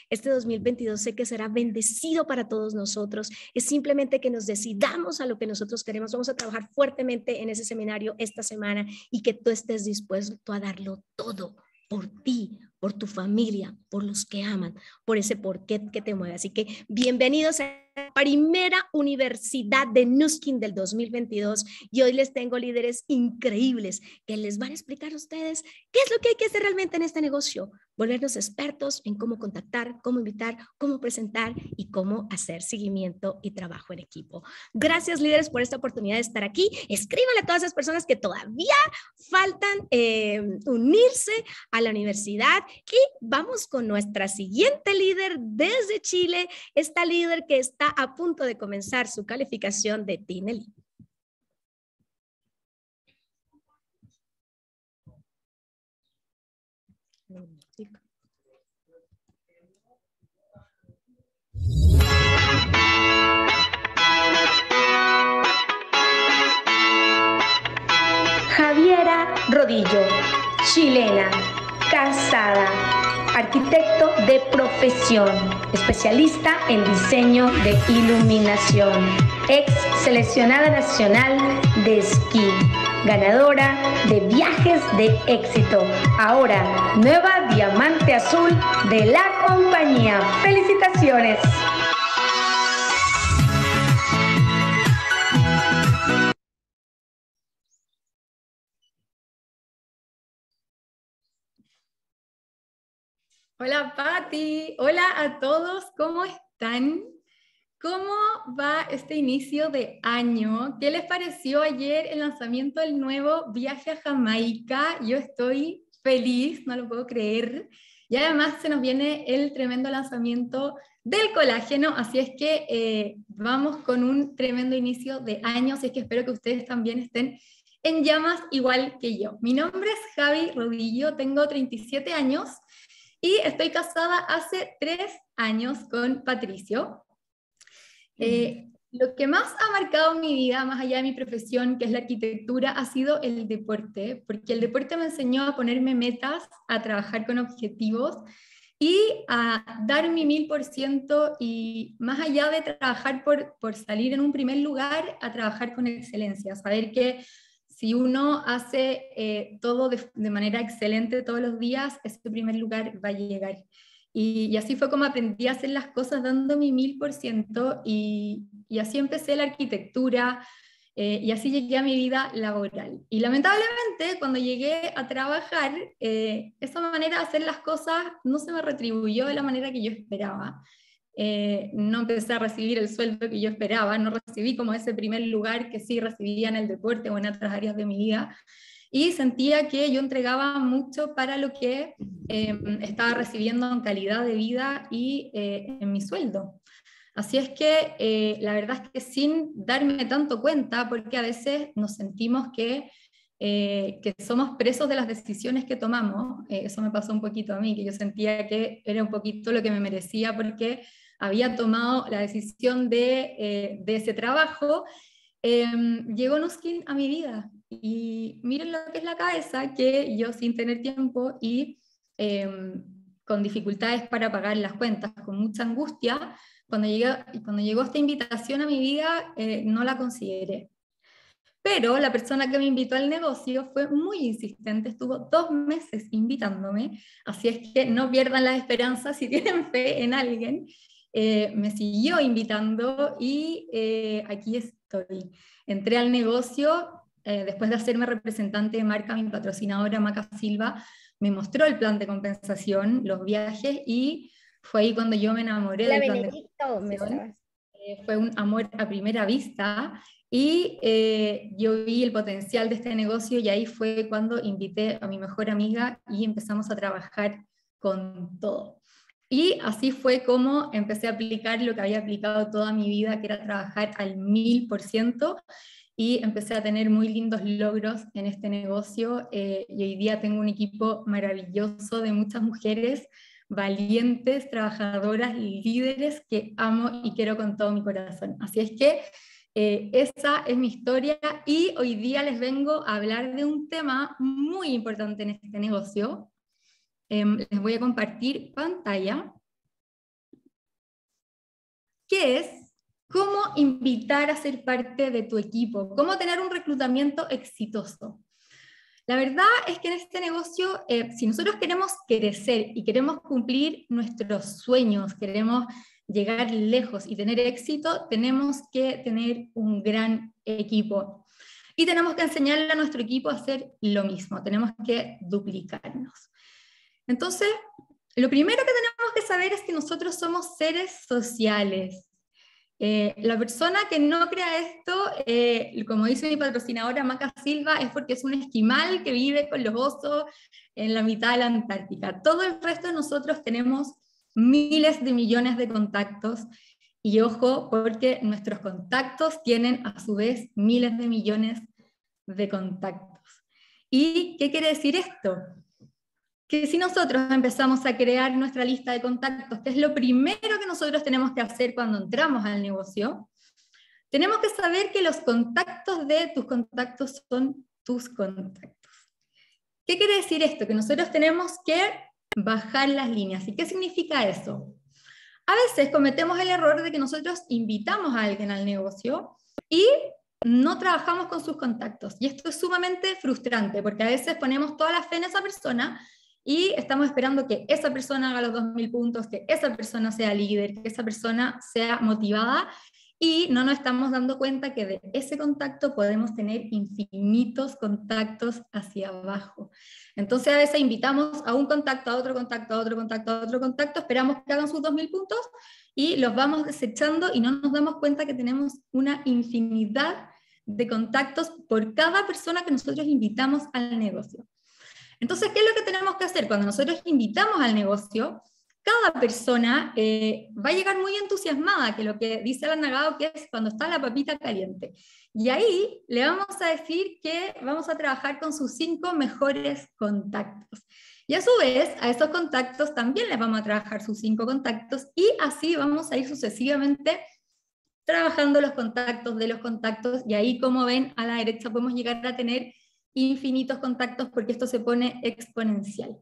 este 2022 sé que será bendecido para todos nosotros. Es simplemente que nos decidamos a lo que nosotros queremos. Vamos a trabajar fuertemente en ese seminario esta semana y que tú estés dispuesto a darlo todo por ti, por tu familia, por los que aman, por ese porqué que te mueve. Así que bienvenidos a la primera universidad de Nuskin del 2022 y hoy les tengo líderes increíbles que les van a explicar a ustedes qué es lo que hay que hacer realmente en este negocio, volvernos expertos en cómo contactar, cómo invitar, cómo presentar y cómo hacer seguimiento y trabajo en equipo. Gracias líderes por esta oportunidad de estar aquí. Escríbanle a todas esas personas que todavía faltan eh, unirse a la universidad y vamos con nuestra siguiente líder desde Chile, esta líder que está a punto de comenzar su calificación de Tinelli. Javiera Rodillo, chilena. Casada, arquitecto de profesión, especialista en diseño de iluminación, ex seleccionada nacional de esquí, ganadora de viajes de éxito, ahora nueva diamante azul de la compañía. ¡Felicitaciones! Hola Patti, hola a todos, ¿cómo están? ¿Cómo va este inicio de año? ¿Qué les pareció ayer el lanzamiento del nuevo Viaje a Jamaica? Yo estoy feliz, no lo puedo creer. Y además se nos viene el tremendo lanzamiento del colágeno, así es que eh, vamos con un tremendo inicio de año, así es que espero que ustedes también estén en llamas igual que yo. Mi nombre es Javi Rodillo, tengo 37 años y estoy casada hace tres años con Patricio. Eh, lo que más ha marcado mi vida, más allá de mi profesión, que es la arquitectura, ha sido el deporte, porque el deporte me enseñó a ponerme metas, a trabajar con objetivos y a dar mi mil por ciento y más allá de trabajar por, por salir en un primer lugar, a trabajar con excelencia, saber que si uno hace eh, todo de, manera excelente todos los días, ese primer lugar va a llegar. Y, así fue como aprendí a hacer las cosas dando mi mil por ciento y así empecé la arquitectura eh, y así llegué a mi vida laboral. Y lamentablemente cuando llegué a trabajar, eh, esa manera de hacer las cosas no se me retribuyó de la manera que yo esperaba. Eh, no empecé a recibir el sueldo que yo esperaba, no recibí como ese primer lugar que sí recibía en el deporte o en otras áreas de mi vida. Y sentía que yo entregaba mucho para lo que em, estaba recibiendo en calidad de vida y eh, en mi sueldo. Así es que eh, la verdad es que sin darme tanto cuenta, porque a veces nos sentimos que que somos presos de las decisiones que tomamos. eso me pasó un poquito a mí, que yo sentía que era un poquito lo que me merecía porque había tomado la decisión de, eh, de ese trabajo, em, llegó Nuskin a mi vida. Y miren lo que es la cabeza, que yo sin tener tiempo y em, con dificultades para pagar las cuentas, con mucha angustia, cuando, cuando llegó esta invitación a mi vida, eh, no la consideré. Pero la persona que me invitó al negocio fue muy insistente, estuvo dos meses invitándome, así es que no pierdan la esperanza si tienen fe en alguien. Eh, me siguió invitando y eh, aquí estoy. Entré al negocio, eh, después de hacerme representante de marca, mi patrocinadora Maca Silva me mostró el plan de compensación, los viajes, y fue ahí cuando yo me enamoré del plan fue un amor a primera vista y yo vi el potencial de este negocio y ahí fue cuando invité a mi mejor amiga y empezamos a trabajar con todo. Y así fue como empecé a aplicar lo que había aplicado toda mi vida, que era trabajar al mil por ciento. Y empecé a tener muy lindos logros en este negocio. Eh, y hoy día tengo un equipo maravilloso de muchas mujeres valientes, trabajadoras, líderes que amo y quiero con todo mi corazón. Así es que eh, esa es mi historia y hoy día les vengo a hablar de un tema muy importante en este negocio, Em, les voy a compartir pantalla, ¿Qué es cómo invitar a ser parte de tu equipo, cómo tener un reclutamiento exitoso. La verdad es que en este negocio, eh, si nosotros queremos crecer y queremos cumplir nuestros sueños, queremos llegar lejos y tener éxito, tenemos que tener un gran equipo. Y tenemos que enseñarle a nuestro equipo a hacer lo mismo, tenemos que duplicarnos. Entonces, lo primero que tenemos que saber es que nosotros somos seres sociales. Eh, la persona que no crea esto, eh, como dice mi patrocinadora Maca Silva, es porque es un esquimal que vive con los osos en la mitad de la Antártica. Todo el resto de nosotros tenemos miles de millones de contactos y ojo, porque nuestros contactos tienen a su vez miles de millones de contactos. ¿Y qué quiere decir esto? que si nosotros empezamos a crear nuestra lista de contactos, que es lo primero que nosotros tenemos que hacer cuando entramos al negocio, tenemos que saber que los contactos de tus contactos son tus contactos. ¿Qué quiere decir esto? Que nosotros tenemos que bajar las líneas. ¿Y qué significa eso? A veces cometemos el error de que nosotros invitamos a alguien al negocio y no trabajamos con sus contactos. Y esto es sumamente frustrante porque a veces ponemos toda la fe en esa persona y estamos esperando que esa persona haga los 2.000 puntos, que esa persona sea líder, que esa persona sea motivada y no nos estamos dando cuenta que de ese contacto podemos tener infinitos contactos hacia abajo. Entonces a veces invitamos a un contacto, a otro contacto, a otro contacto, a otro contacto, esperamos que hagan sus 2.000 puntos y los vamos desechando y no nos damos cuenta que tenemos una infinidad de contactos por cada persona que nosotros invitamos al negocio. Entonces, ¿qué es lo que tenemos que hacer? Cuando nosotros invitamos al negocio, cada persona eh, va a llegar muy entusiasmada, que lo que dice el anagado, que es cuando está la papita caliente. Y ahí le vamos a decir que vamos a trabajar con sus cinco mejores contactos. Y a su vez, a esos contactos también les vamos a trabajar sus cinco contactos y así vamos a ir sucesivamente trabajando los contactos de los contactos. Y ahí, como ven, a la derecha podemos llegar a tener infinitos contactos porque esto se pone exponencial.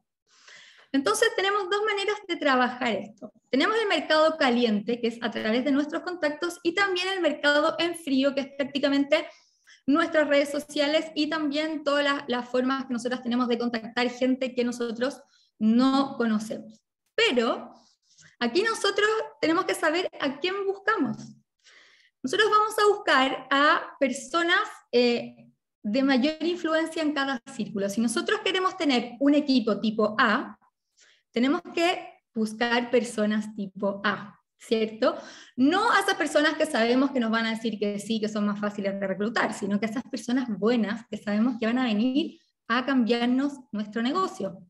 Entonces tenemos dos maneras de trabajar esto. Tenemos el mercado caliente, que es a través de nuestros contactos, y también el mercado en frío, que es prácticamente nuestras redes sociales y también todas las, formas que nosotros tenemos de contactar gente que nosotros no conocemos. Pero aquí nosotros tenemos que saber a quién buscamos. Nosotros vamos a buscar a personas eh, de mayor influencia en cada círculo. Si nosotros queremos tener un equipo tipo A, tenemos que buscar personas tipo A, ¿cierto? No a esas personas que sabemos que nos van a decir que sí, que son más fáciles de reclutar, sino que a esas personas buenas que sabemos que van a venir a cambiarnos nuestro negocio.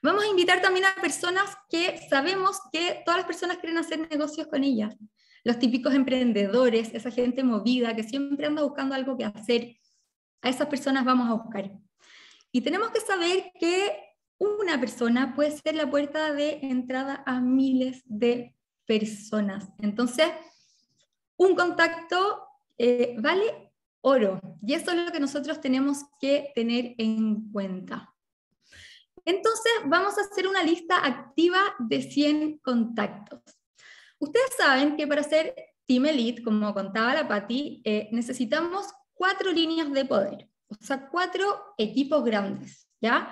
Vamos a invitar también a personas que sabemos que todas las personas quieren hacer negocios con ellas. Los típicos emprendedores, esa gente movida que siempre anda buscando algo que hacer, esas personas vamos a buscar. Y tenemos que saber que una persona puede ser la puerta de entrada a miles de personas. Entonces, un contacto eh, vale oro. Y eso es lo que nosotros tenemos que tener en cuenta. Entonces, vamos a hacer una lista activa de 100 contactos. Ustedes saben que para ser Team Elite, como contaba la Patti, eh, necesitamos cuatro líneas de poder, o sea, cuatro equipos grandes, ¿ya?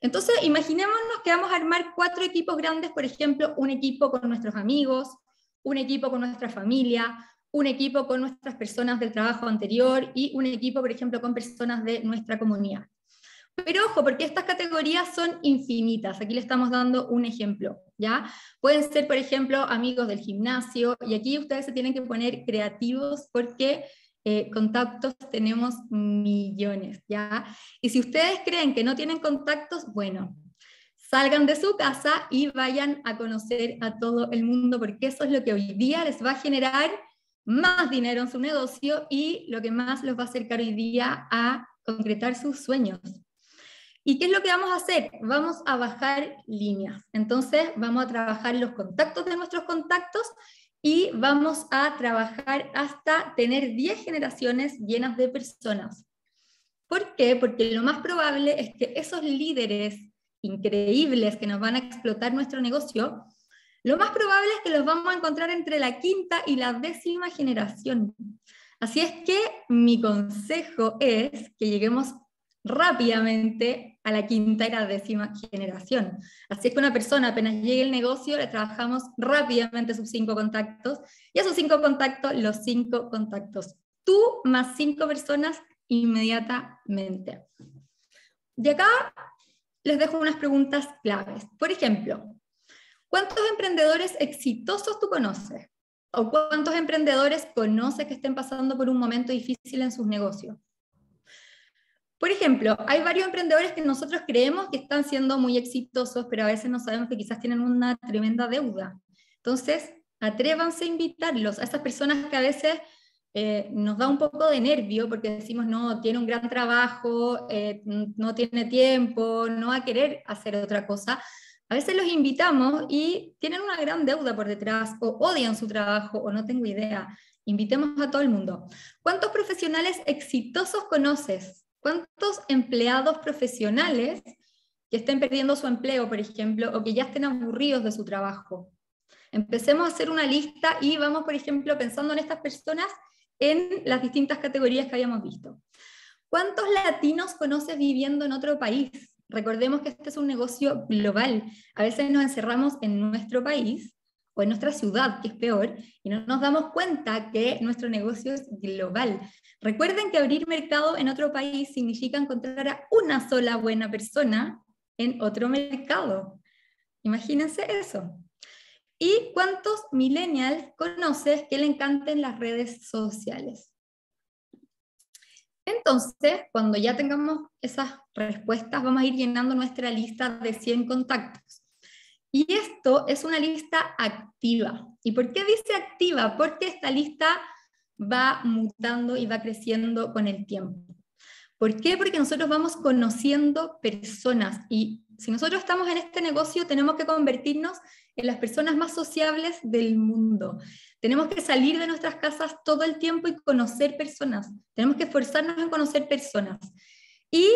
Entonces, imaginémonos que vamos a armar cuatro equipos grandes, por ejemplo, un equipo con nuestros amigos, un equipo con nuestra familia, un equipo con nuestras personas del trabajo anterior y un equipo, por ejemplo, con personas de nuestra comunidad. Pero ojo, porque estas categorías son infinitas. Aquí le estamos dando un ejemplo, ¿ya? Pueden ser, por ejemplo, amigos del gimnasio y aquí ustedes se tienen que poner creativos porque eh, contactos tenemos millones, ¿ya? Y si ustedes creen que no tienen contactos, bueno, salgan de su casa y vayan a conocer a todo el mundo, porque eso es lo que hoy día les va a generar más dinero en su negocio y lo que más los va a acercar hoy día a concretar sus sueños. ¿Y qué es lo que vamos a hacer? Vamos a bajar líneas. Entonces, vamos a trabajar los contactos de nuestros contactos y vamos a trabajar hasta tener 10 generaciones llenas de personas. ¿Por qué? Porque lo más probable es que esos líderes increíbles que nos van a explotar nuestro negocio, lo más probable es que los vamos a encontrar entre la quinta y la décima generación. Así es que mi consejo es que lleguemos rápidamente a la quinta y la décima generación. Así es que una persona apenas llegue el negocio, le trabajamos rápidamente sus cinco contactos y a sus cinco contactos, los cinco contactos. Tú más cinco personas inmediatamente. De acá les dejo unas preguntas claves. Por ejemplo, ¿cuántos emprendedores exitosos tú conoces? ¿O cuántos emprendedores conoces que estén pasando por un momento difícil en sus negocios? Por ejemplo, hay varios emprendedores que nosotros creemos que están siendo muy exitosos, pero a veces no sabemos que quizás tienen una tremenda deuda. Entonces, atrévanse a invitarlos a esas personas que a veces eh, nos da un poco de nervio porque decimos, no, tiene un gran trabajo, eh, no tiene tiempo, no va a querer hacer otra cosa. A veces los invitamos y tienen una gran deuda por detrás o odian su trabajo o no tengo idea. Invitemos a todo el mundo. ¿Cuántos profesionales exitosos conoces? ¿Cuántos empleados profesionales que estén perdiendo su empleo, por ejemplo, o que ya estén aburridos de su trabajo? Empecemos a hacer una lista y vamos, por ejemplo, pensando en estas personas en las distintas categorías que habíamos visto. ¿Cuántos latinos conoces viviendo en otro país? Recordemos que este es un negocio global. A veces nos encerramos en nuestro país o en nuestra ciudad, que es peor, y no nos damos cuenta que nuestro negocio es global. Recuerden que abrir mercado en otro país significa encontrar a una sola buena persona en otro mercado. Imagínense eso. ¿Y cuántos millennials conoces que le encanten las redes sociales? Entonces, cuando ya tengamos esas respuestas, vamos a ir llenando nuestra lista de 100 contactos. Y esto es una lista activa. ¿Y por qué dice activa? Porque esta lista va mutando y va creciendo con el tiempo. ¿Por qué? Porque nosotros vamos conociendo personas y si nosotros estamos en este negocio tenemos que convertirnos en las personas más sociables del mundo. Tenemos que salir de nuestras casas todo el tiempo y conocer personas. Tenemos que esforzarnos en conocer personas. Y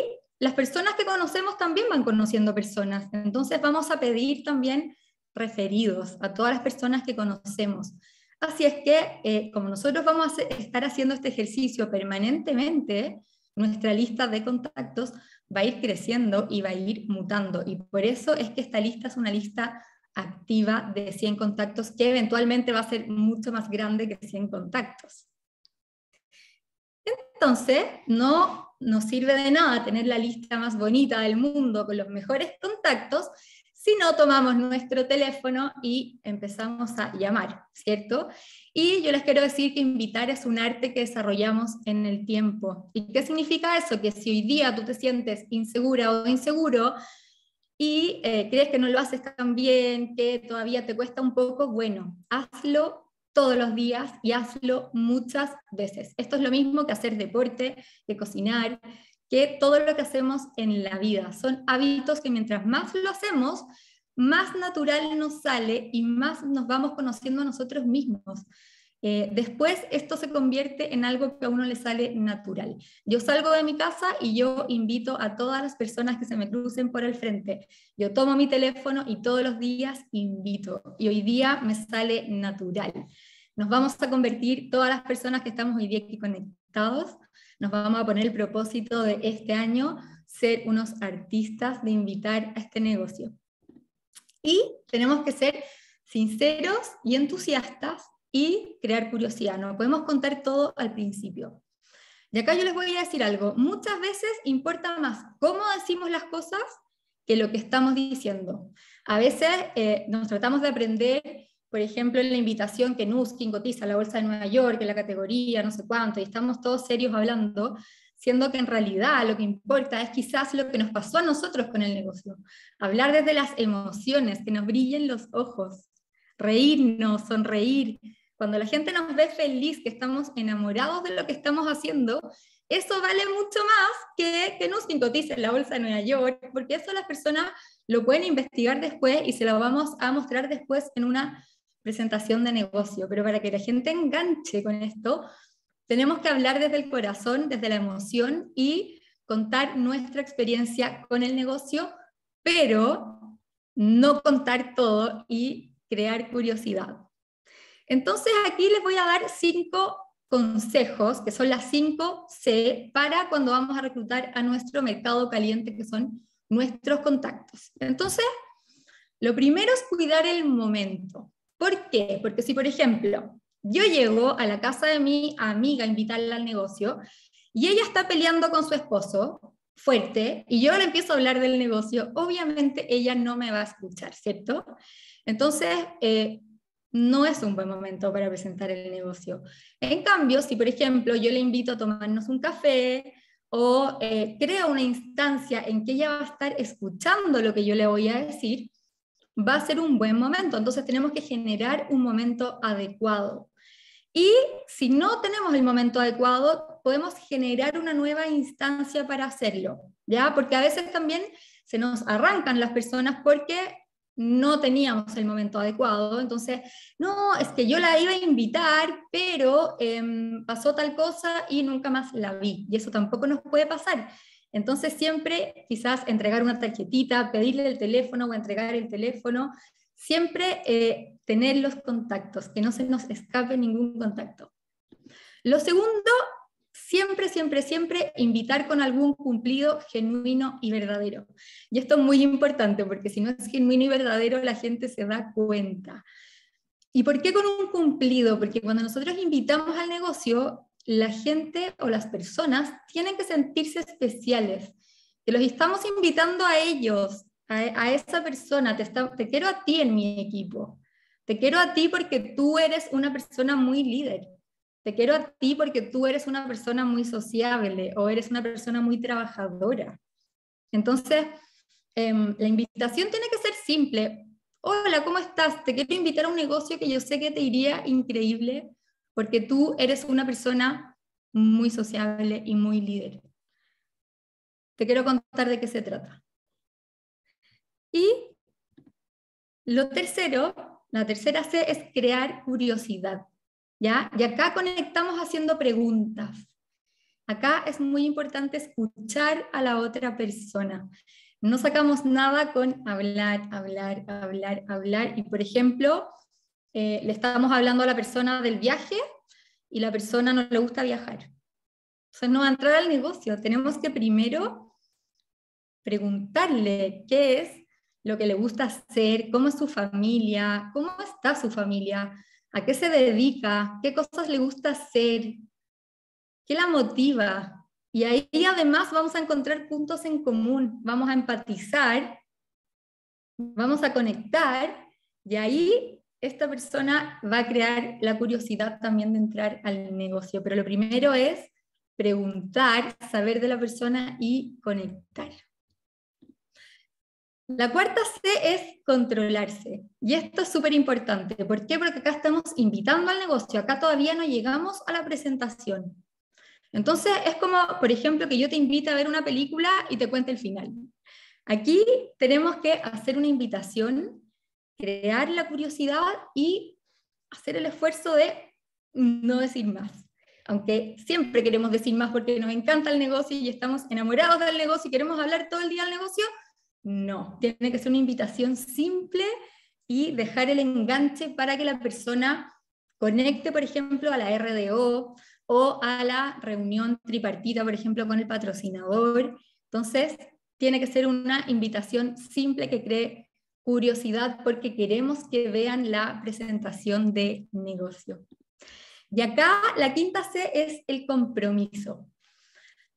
las personas que conocemos también van conociendo personas. Entonces vamos a pedir también referidos a todas las personas que conocemos. Así es que, eh, como nosotros vamos a estar haciendo este ejercicio permanentemente, nuestra lista de contactos va a ir creciendo y va a ir mutando. Y por eso es que esta lista es una lista activa de 100 contactos que eventualmente va a ser mucho más grande que 100 contactos. Entonces, no nos sirve de nada tener la lista más bonita del mundo con los mejores contactos si no tomamos nuestro teléfono y empezamos a llamar, ¿cierto? Y yo les quiero decir que invitar es un arte que desarrollamos en el tiempo. ¿Y qué significa eso? Que si hoy día tú te sientes insegura o inseguro y eh, crees que no lo haces tan bien, que todavía te cuesta un poco, bueno, hazlo todos los días y hazlo muchas veces. Esto es lo mismo que hacer deporte, que cocinar, que todo lo que hacemos en la vida. Son hábitos que mientras más lo hacemos, más natural nos sale y más nos vamos conociendo a nosotros mismos. Eh, después esto se convierte en algo que a uno le sale natural. Yo salgo de mi casa y yo invito a todas las personas que se me crucen por el frente. Yo tomo mi teléfono y todos los días invito. Y hoy día me sale natural. Nos vamos a convertir, todas las personas que estamos hoy día aquí conectados, nos vamos a poner el propósito de este año ser unos artistas, de invitar a este negocio. Y tenemos que ser sinceros y entusiastas y crear curiosidad. No podemos contar todo al principio. Y acá yo les voy a decir algo. Muchas veces importa más cómo decimos las cosas que lo que estamos diciendo. A veces eh, nos tratamos de aprender, por ejemplo, en la invitación que Nuskin cotiza la Bolsa de Nueva York, la categoría, no sé cuánto, y estamos todos serios hablando, siendo que en realidad lo que importa es quizás lo que nos pasó a nosotros con el negocio. Hablar desde las emociones, que nos brillen los ojos, reírnos, sonreír, cuando la gente nos ve feliz, que estamos enamorados de lo que estamos haciendo, eso vale mucho más que que nos en la bolsa de Nueva York, porque eso las personas lo pueden investigar después y se lo vamos a mostrar después en una presentación de negocio. Pero para que la gente enganche con esto, tenemos que hablar desde el corazón, desde la emoción y contar nuestra experiencia con el negocio, pero no contar todo y crear curiosidad. Entonces aquí les voy a dar cinco consejos, que son las cinco c para cuando vamos a reclutar a nuestro mercado caliente, que son nuestros contactos. Entonces, lo primero es cuidar el momento. ¿Por qué? Porque si, por ejemplo, yo llego a la casa de mi amiga a invitarla al negocio y ella está peleando con su esposo fuerte y yo le empiezo a hablar del negocio, obviamente ella no me va a escuchar, ¿cierto? Entonces, eh, no es un buen momento para presentar el negocio. En cambio, si por ejemplo yo le invito a tomarnos un café o eh, creo una instancia en que ella va a estar escuchando lo que yo le voy a decir, va a ser un buen momento. Entonces tenemos que generar un momento adecuado. Y si no tenemos el momento adecuado, podemos generar una nueva instancia para hacerlo, ¿ya? Porque a veces también se nos arrancan las personas porque no teníamos el momento adecuado. Entonces, no, es que yo la iba a invitar, pero em, pasó tal cosa y nunca más la vi. Y eso tampoco nos puede pasar. Entonces, siempre quizás entregar una tarjetita, pedirle el teléfono o entregar el teléfono, siempre eh, tener los contactos, que no se nos escape ningún contacto. Lo segundo siempre, siempre, siempre invitar con algún cumplido genuino y verdadero. Y esto es muy importante porque si no es genuino y verdadero, la gente se da cuenta. ¿Y por qué con un cumplido? Porque cuando nosotros invitamos al negocio, la gente o las personas tienen que sentirse especiales, que los estamos invitando a ellos, a, esa persona, te, te quiero a ti en mi equipo, te quiero a ti porque tú eres una persona muy líder te quiero a ti porque tú eres una persona muy sociable o eres una persona muy trabajadora. Entonces, em, la invitación tiene que ser simple. Hola, ¿cómo estás? Te quiero invitar a un negocio que yo sé que te iría increíble porque tú eres una persona muy sociable y muy líder. Te quiero contar de qué se trata. Y lo tercero, la tercera C es crear curiosidad. ¿ya? Y acá conectamos haciendo preguntas. Acá es muy importante escuchar a la otra persona. No sacamos nada con hablar, hablar, hablar, hablar. Y por ejemplo, eh, le estamos hablando a la persona del viaje y la persona no le gusta viajar. Entonces no va a entrar al negocio. Tenemos que primero preguntarle qué es lo que le gusta hacer, cómo es su familia, cómo está su familia, a qué se dedica, qué cosas le gusta hacer, qué la motiva. Y ahí además vamos a encontrar puntos en común, vamos a empatizar, vamos a conectar y ahí esta persona va a crear la curiosidad también de entrar al negocio. Pero lo primero es preguntar, saber de la persona y conectar. La cuarta C es controlarse. Y esto es súper importante. ¿Por qué? Porque acá estamos invitando al negocio. Acá todavía no llegamos a la presentación. Entonces es como, por ejemplo, que yo te invite a ver una película y te cuente el final. Aquí tenemos que hacer una invitación, crear la curiosidad y hacer el esfuerzo de no decir más. Aunque siempre queremos decir más porque nos encanta el negocio y estamos enamorados del negocio y queremos hablar todo el día del negocio, no, tiene que ser una invitación simple y dejar el enganche para que la persona conecte, por ejemplo, a la RDO o a la reunión tripartita, por ejemplo, con el patrocinador. Entonces, tiene que ser una invitación simple que cree curiosidad porque queremos que vean la presentación de negocio. Y acá la quinta C es el compromiso.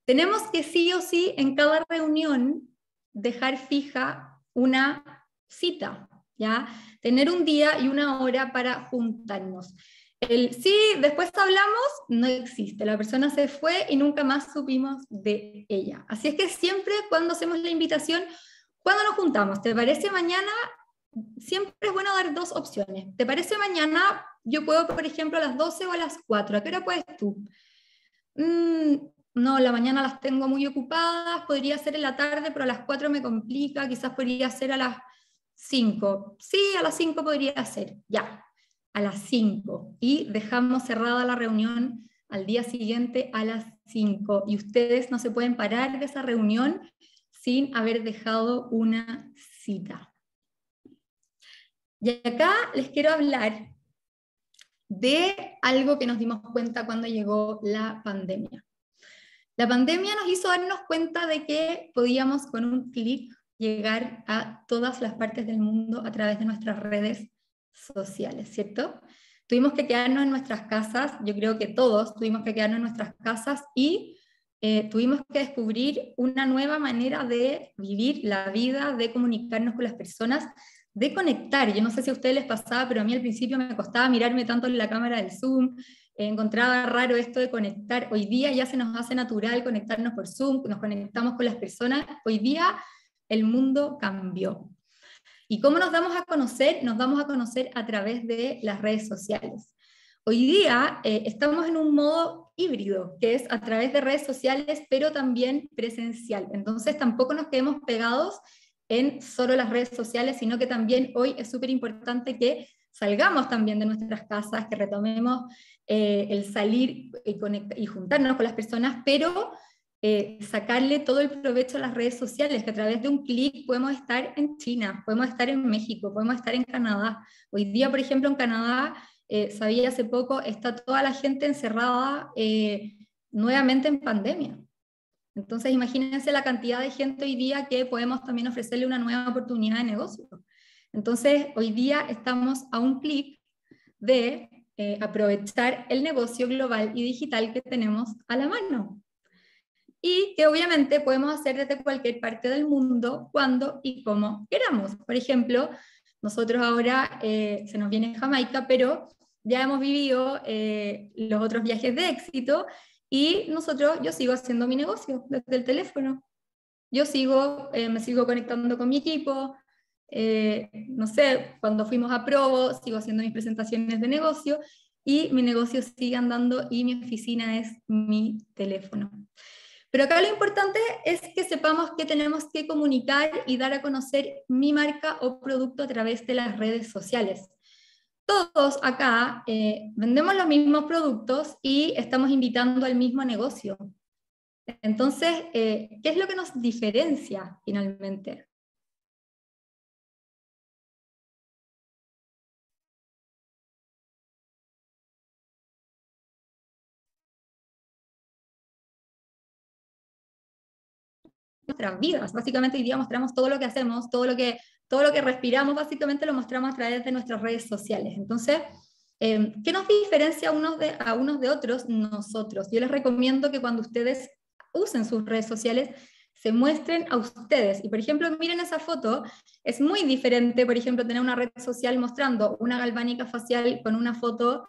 Tenemos que sí o sí en cada reunión dejar fija una cita, ¿ya? Tener un día y una hora para juntarnos. El sí, después hablamos, no existe. La persona se fue y nunca más supimos de ella. Así es que siempre cuando hacemos la invitación, cuando nos juntamos, ¿te parece mañana? Siempre es bueno dar dos opciones. ¿Te parece mañana? Yo puedo, por ejemplo, a las 12 o a las 4. ¿A qué hora puedes tú? Mm, no, la mañana las tengo muy ocupadas, podría ser en la tarde, pero a las 4 me complica, quizás podría ser a las 5. Sí, a las 5 podría ser, ya, a las 5. Y dejamos cerrada la reunión al día siguiente a las 5. Y ustedes no se pueden parar de esa reunión sin haber dejado una cita. Y acá les quiero hablar de algo que nos dimos cuenta cuando llegó la pandemia. La pandemia nos hizo darnos cuenta de que podíamos con un clic llegar a todas las partes del mundo a través de nuestras redes sociales, ¿cierto? Tuvimos que quedarnos en nuestras casas, yo creo que todos tuvimos que quedarnos en nuestras casas y eh, tuvimos que descubrir una nueva manera de vivir la vida, de comunicarnos con las personas, de conectar. Yo no sé si a ustedes les pasaba, pero a mí al principio me costaba mirarme tanto en la cámara del Zoom, encontraba raro esto de conectar. Hoy día ya se nos hace natural conectarnos por Zoom, nos conectamos con las personas. Hoy día el mundo cambió. ¿Y cómo nos damos a conocer? Nos damos a conocer a través de las redes sociales. Hoy día eh, estamos en un modo híbrido, que es a través de redes sociales, pero también presencial. Entonces tampoco nos quedemos pegados en solo las redes sociales, sino que también hoy es súper importante que salgamos también de nuestras casas, que retomemos eh, el salir y, juntarnos con las personas, pero eh, sacarle todo el provecho a las redes sociales, que a través de un clic podemos estar en China, podemos estar en México, podemos estar en Canadá. Hoy día, por ejemplo, en Canadá, eh, sabía hace poco, está toda la gente encerrada nuevamente en pandemia. Entonces, imagínense la cantidad de gente hoy día que podemos también ofrecerle una nueva oportunidad de negocio. Entonces, hoy día estamos a un clic de eh, aprovechar el negocio global y digital que tenemos a la mano. Y que obviamente podemos hacer desde cualquier parte del mundo, cuando y como queramos. Por ejemplo, nosotros ahora eh, se nos viene Jamaica, pero ya hemos vivido eh, los otros viajes de éxito y nosotros, yo sigo haciendo mi negocio desde el teléfono. Yo sigo, me sigo conectando con mi equipo, eh, no sé, cuando fuimos a Provo, sigo haciendo mis presentaciones de negocio y mi negocio sigue andando y mi oficina es mi teléfono. Pero acá lo importante es que sepamos que tenemos que comunicar y dar a conocer mi marca o producto a través de las redes sociales. Todos acá eh, vendemos los mismos productos y estamos invitando al mismo negocio. Entonces, eh, ¿qué es lo que nos diferencia finalmente? nuestras vidas. Básicamente hoy día mostramos todo lo que hacemos, todo lo que, todo lo que respiramos, básicamente lo mostramos a través de nuestras redes sociales. Entonces, em, ¿qué nos diferencia unos, de, a unos de otros? Nosotros. Yo les recomiendo que cuando ustedes usen sus redes sociales, se muestren a ustedes. Y por ejemplo, miren esa foto, es muy diferente, por ejemplo, tener una red social mostrando una galvánica facial con una foto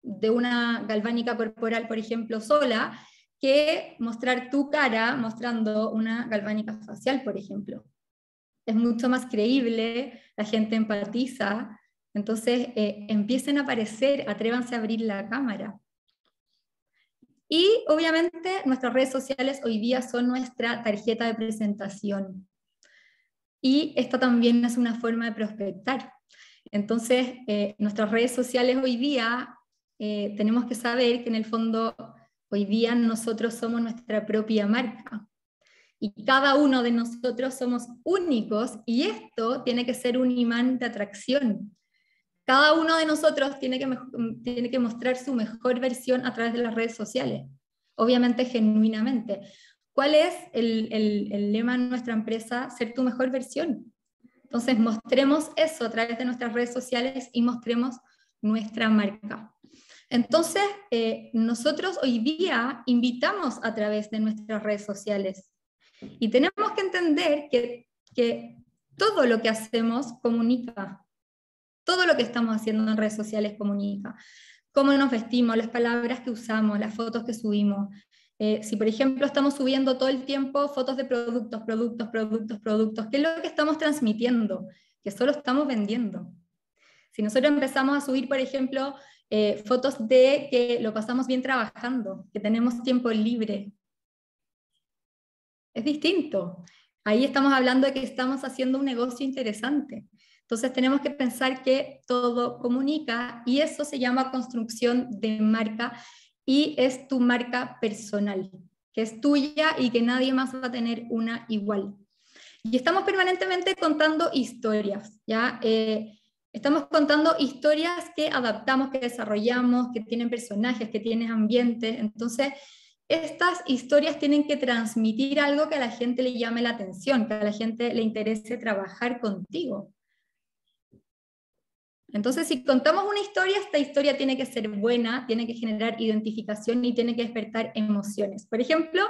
de una galvánica corporal, por ejemplo, sola, que mostrar tu cara mostrando una galvánica facial, por ejemplo. Es mucho más creíble, la gente empatiza, entonces eh, empiecen a aparecer, atrévanse a abrir la cámara. Y obviamente nuestras redes sociales hoy día son nuestra tarjeta de presentación. Y esta también es una forma de prospectar. Entonces, eh, nuestras redes sociales hoy día eh, tenemos que saber que en el fondo Hoy día nosotros somos nuestra propia marca y cada uno de nosotros somos únicos y esto tiene que ser un imán de atracción. Cada uno de nosotros tiene que, mm, tiene que mostrar su mejor versión a través de las redes sociales, obviamente genuinamente. ¿Cuál es el, el lema de nuestra empresa? Ser tu mejor versión. Entonces, mostremos eso a través de nuestras redes sociales y mostremos nuestra marca. Entonces, eh, nosotros hoy día invitamos a través de nuestras redes sociales y tenemos que entender que, todo lo que hacemos comunica, todo lo que estamos haciendo en redes sociales comunica, cómo nos vestimos, las palabras que usamos, las fotos que subimos, eh, si, por ejemplo, estamos subiendo todo el tiempo fotos de productos, productos, productos, productos, ¿qué es lo que estamos transmitiendo? Que solo estamos vendiendo. Si nosotros empezamos a subir, por ejemplo, eh, fotos de que lo pasamos bien trabajando, que tenemos tiempo libre. Es distinto. Ahí estamos hablando de que estamos haciendo un negocio interesante. Entonces tenemos que pensar que todo comunica y eso se llama construcción de marca y es tu marca personal, que es tuya y que nadie más va a tener una igual. Y estamos permanentemente contando historias, ¿ya? Eh, Estamos contando historias que adaptamos, que desarrollamos, que tienen personajes, que tienen ambientes. Entonces, estas historias tienen que transmitir algo que a la gente le llame la atención, que a la gente le interese trabajar contigo. Entonces, si contamos una historia, esta historia tiene que ser buena, tiene que generar identificación y tiene que despertar emociones. Por ejemplo,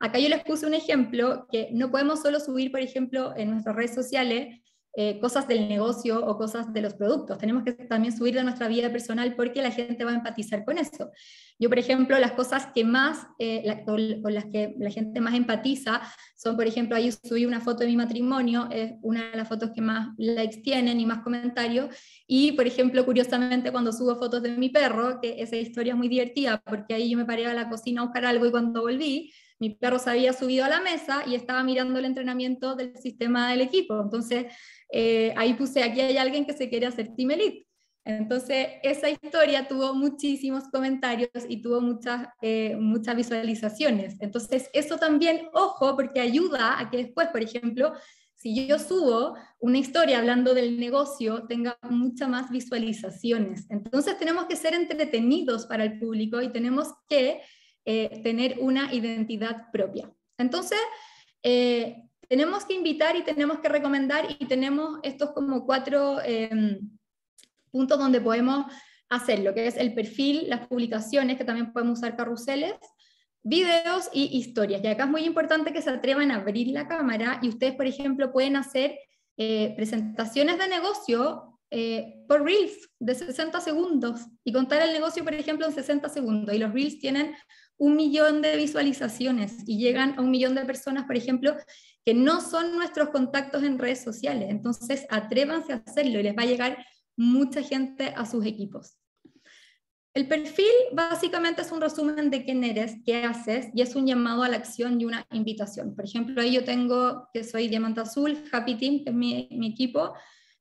acá yo les puse un ejemplo que no podemos solo subir, por ejemplo, en nuestras redes sociales eh, cosas del negocio o cosas de los productos. Tenemos que también subir de nuestra vida personal porque la gente va a empatizar con eso. Yo, por ejemplo, las cosas que más, eh, con las que la gente más empatiza son, por ejemplo, ahí subí una foto de mi matrimonio, es una de las fotos que más likes tienen y más comentarios. Y, por ejemplo, curiosamente, cuando subo fotos de mi perro, que esa historia es muy divertida porque ahí yo me paré a la cocina a buscar algo y cuando volví, mi perro se había subido a la mesa y estaba mirando el entrenamiento del sistema del equipo. Entonces, eh, ahí puse, aquí hay alguien que se quiere hacer Team Entonces, esa historia tuvo muchísimos comentarios y tuvo muchas, eh, muchas visualizaciones. Entonces, eso también, ojo, porque ayuda a que después, por ejemplo, si yo subo una historia hablando del negocio, tenga muchas más visualizaciones. Entonces, tenemos que ser entretenidos para el público y tenemos que eh, tener una identidad propia. Entonces, eh, tenemos que invitar y tenemos que recomendar y tenemos estos como cuatro em, puntos donde podemos hacerlo, que es el perfil, las publicaciones, que también podemos usar carruseles, videos y historias. Y acá es muy importante que se atrevan a abrir la cámara y ustedes, por ejemplo, pueden hacer eh, presentaciones de negocio por Reels de 60 segundos y contar el negocio, por ejemplo, en 60 segundos. Y los Reels tienen un millón de visualizaciones y llegan a un millón de personas, por ejemplo, que no son nuestros contactos en redes sociales. Entonces, atrévanse a hacerlo y les va a llegar mucha gente a sus equipos. El perfil básicamente es un resumen de quién eres, qué haces y es un llamado a la acción y una invitación. Por ejemplo, ahí yo tengo que soy Diamante Azul, Happy Team, que es mi, equipo,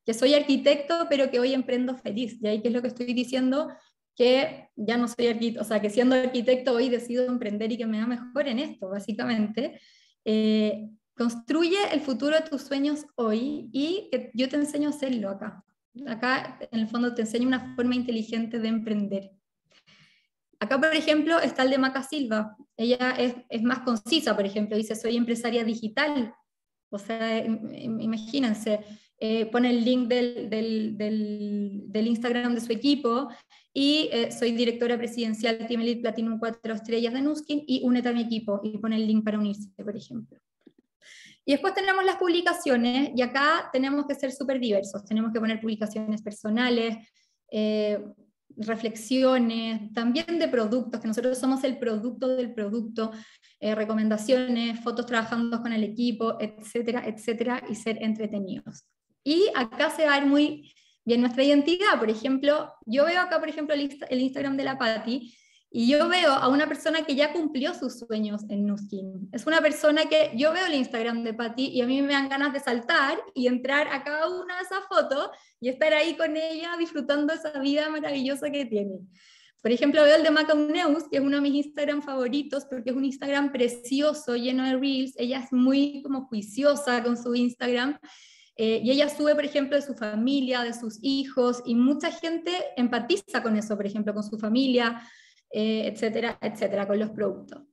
que soy arquitecto, pero que hoy emprendo feliz. Y ahí qué es lo que estoy diciendo, que ya no soy arquitecto, o sea, que siendo arquitecto hoy decido emprender y que me da mejor en esto, básicamente. Eh, construye el futuro de tus sueños hoy y que yo te enseño a hacerlo acá. Acá, en el fondo, te enseño una forma inteligente de emprender. Acá, por ejemplo, está el de Maca Silva. Ella es, es más concisa, por ejemplo, dice, soy empresaria digital. O sea, imagínense, eh, pone el link del, Instagram de su equipo y eh, soy directora presidencial Team Elite Platinum 4 Estrellas de Nuskin y únete a mi equipo y pone el link para unirse, por ejemplo. Y después tenemos las publicaciones y acá tenemos que ser súper diversos, tenemos que poner publicaciones personales, eh, reflexiones, también de productos, que nosotros somos el producto del producto, recomendaciones, fotos trabajando con el equipo, etcétera, etcétera, y ser entretenidos. Y acá se va a muy bien nuestra identidad. Por ejemplo, yo veo acá, por ejemplo, el, Instagram de la Patti, y yo veo a una persona que ya cumplió sus sueños en Nuskin. Es una persona que yo veo el Instagram de Patti y a mí me dan ganas de saltar y entrar a cada una de esas fotos y estar ahí con ella disfrutando esa vida maravillosa que tiene. Por ejemplo, veo el de maca que es uno de mis Instagram favoritos porque es un Instagram precioso, lleno de reels. Ella es muy como juiciosa con su Instagram eh, y ella sube, por ejemplo, de su familia, de sus hijos, y mucha gente empatiza con eso, por ejemplo, con su familia, eh, etcétera, etcétera, con los productos.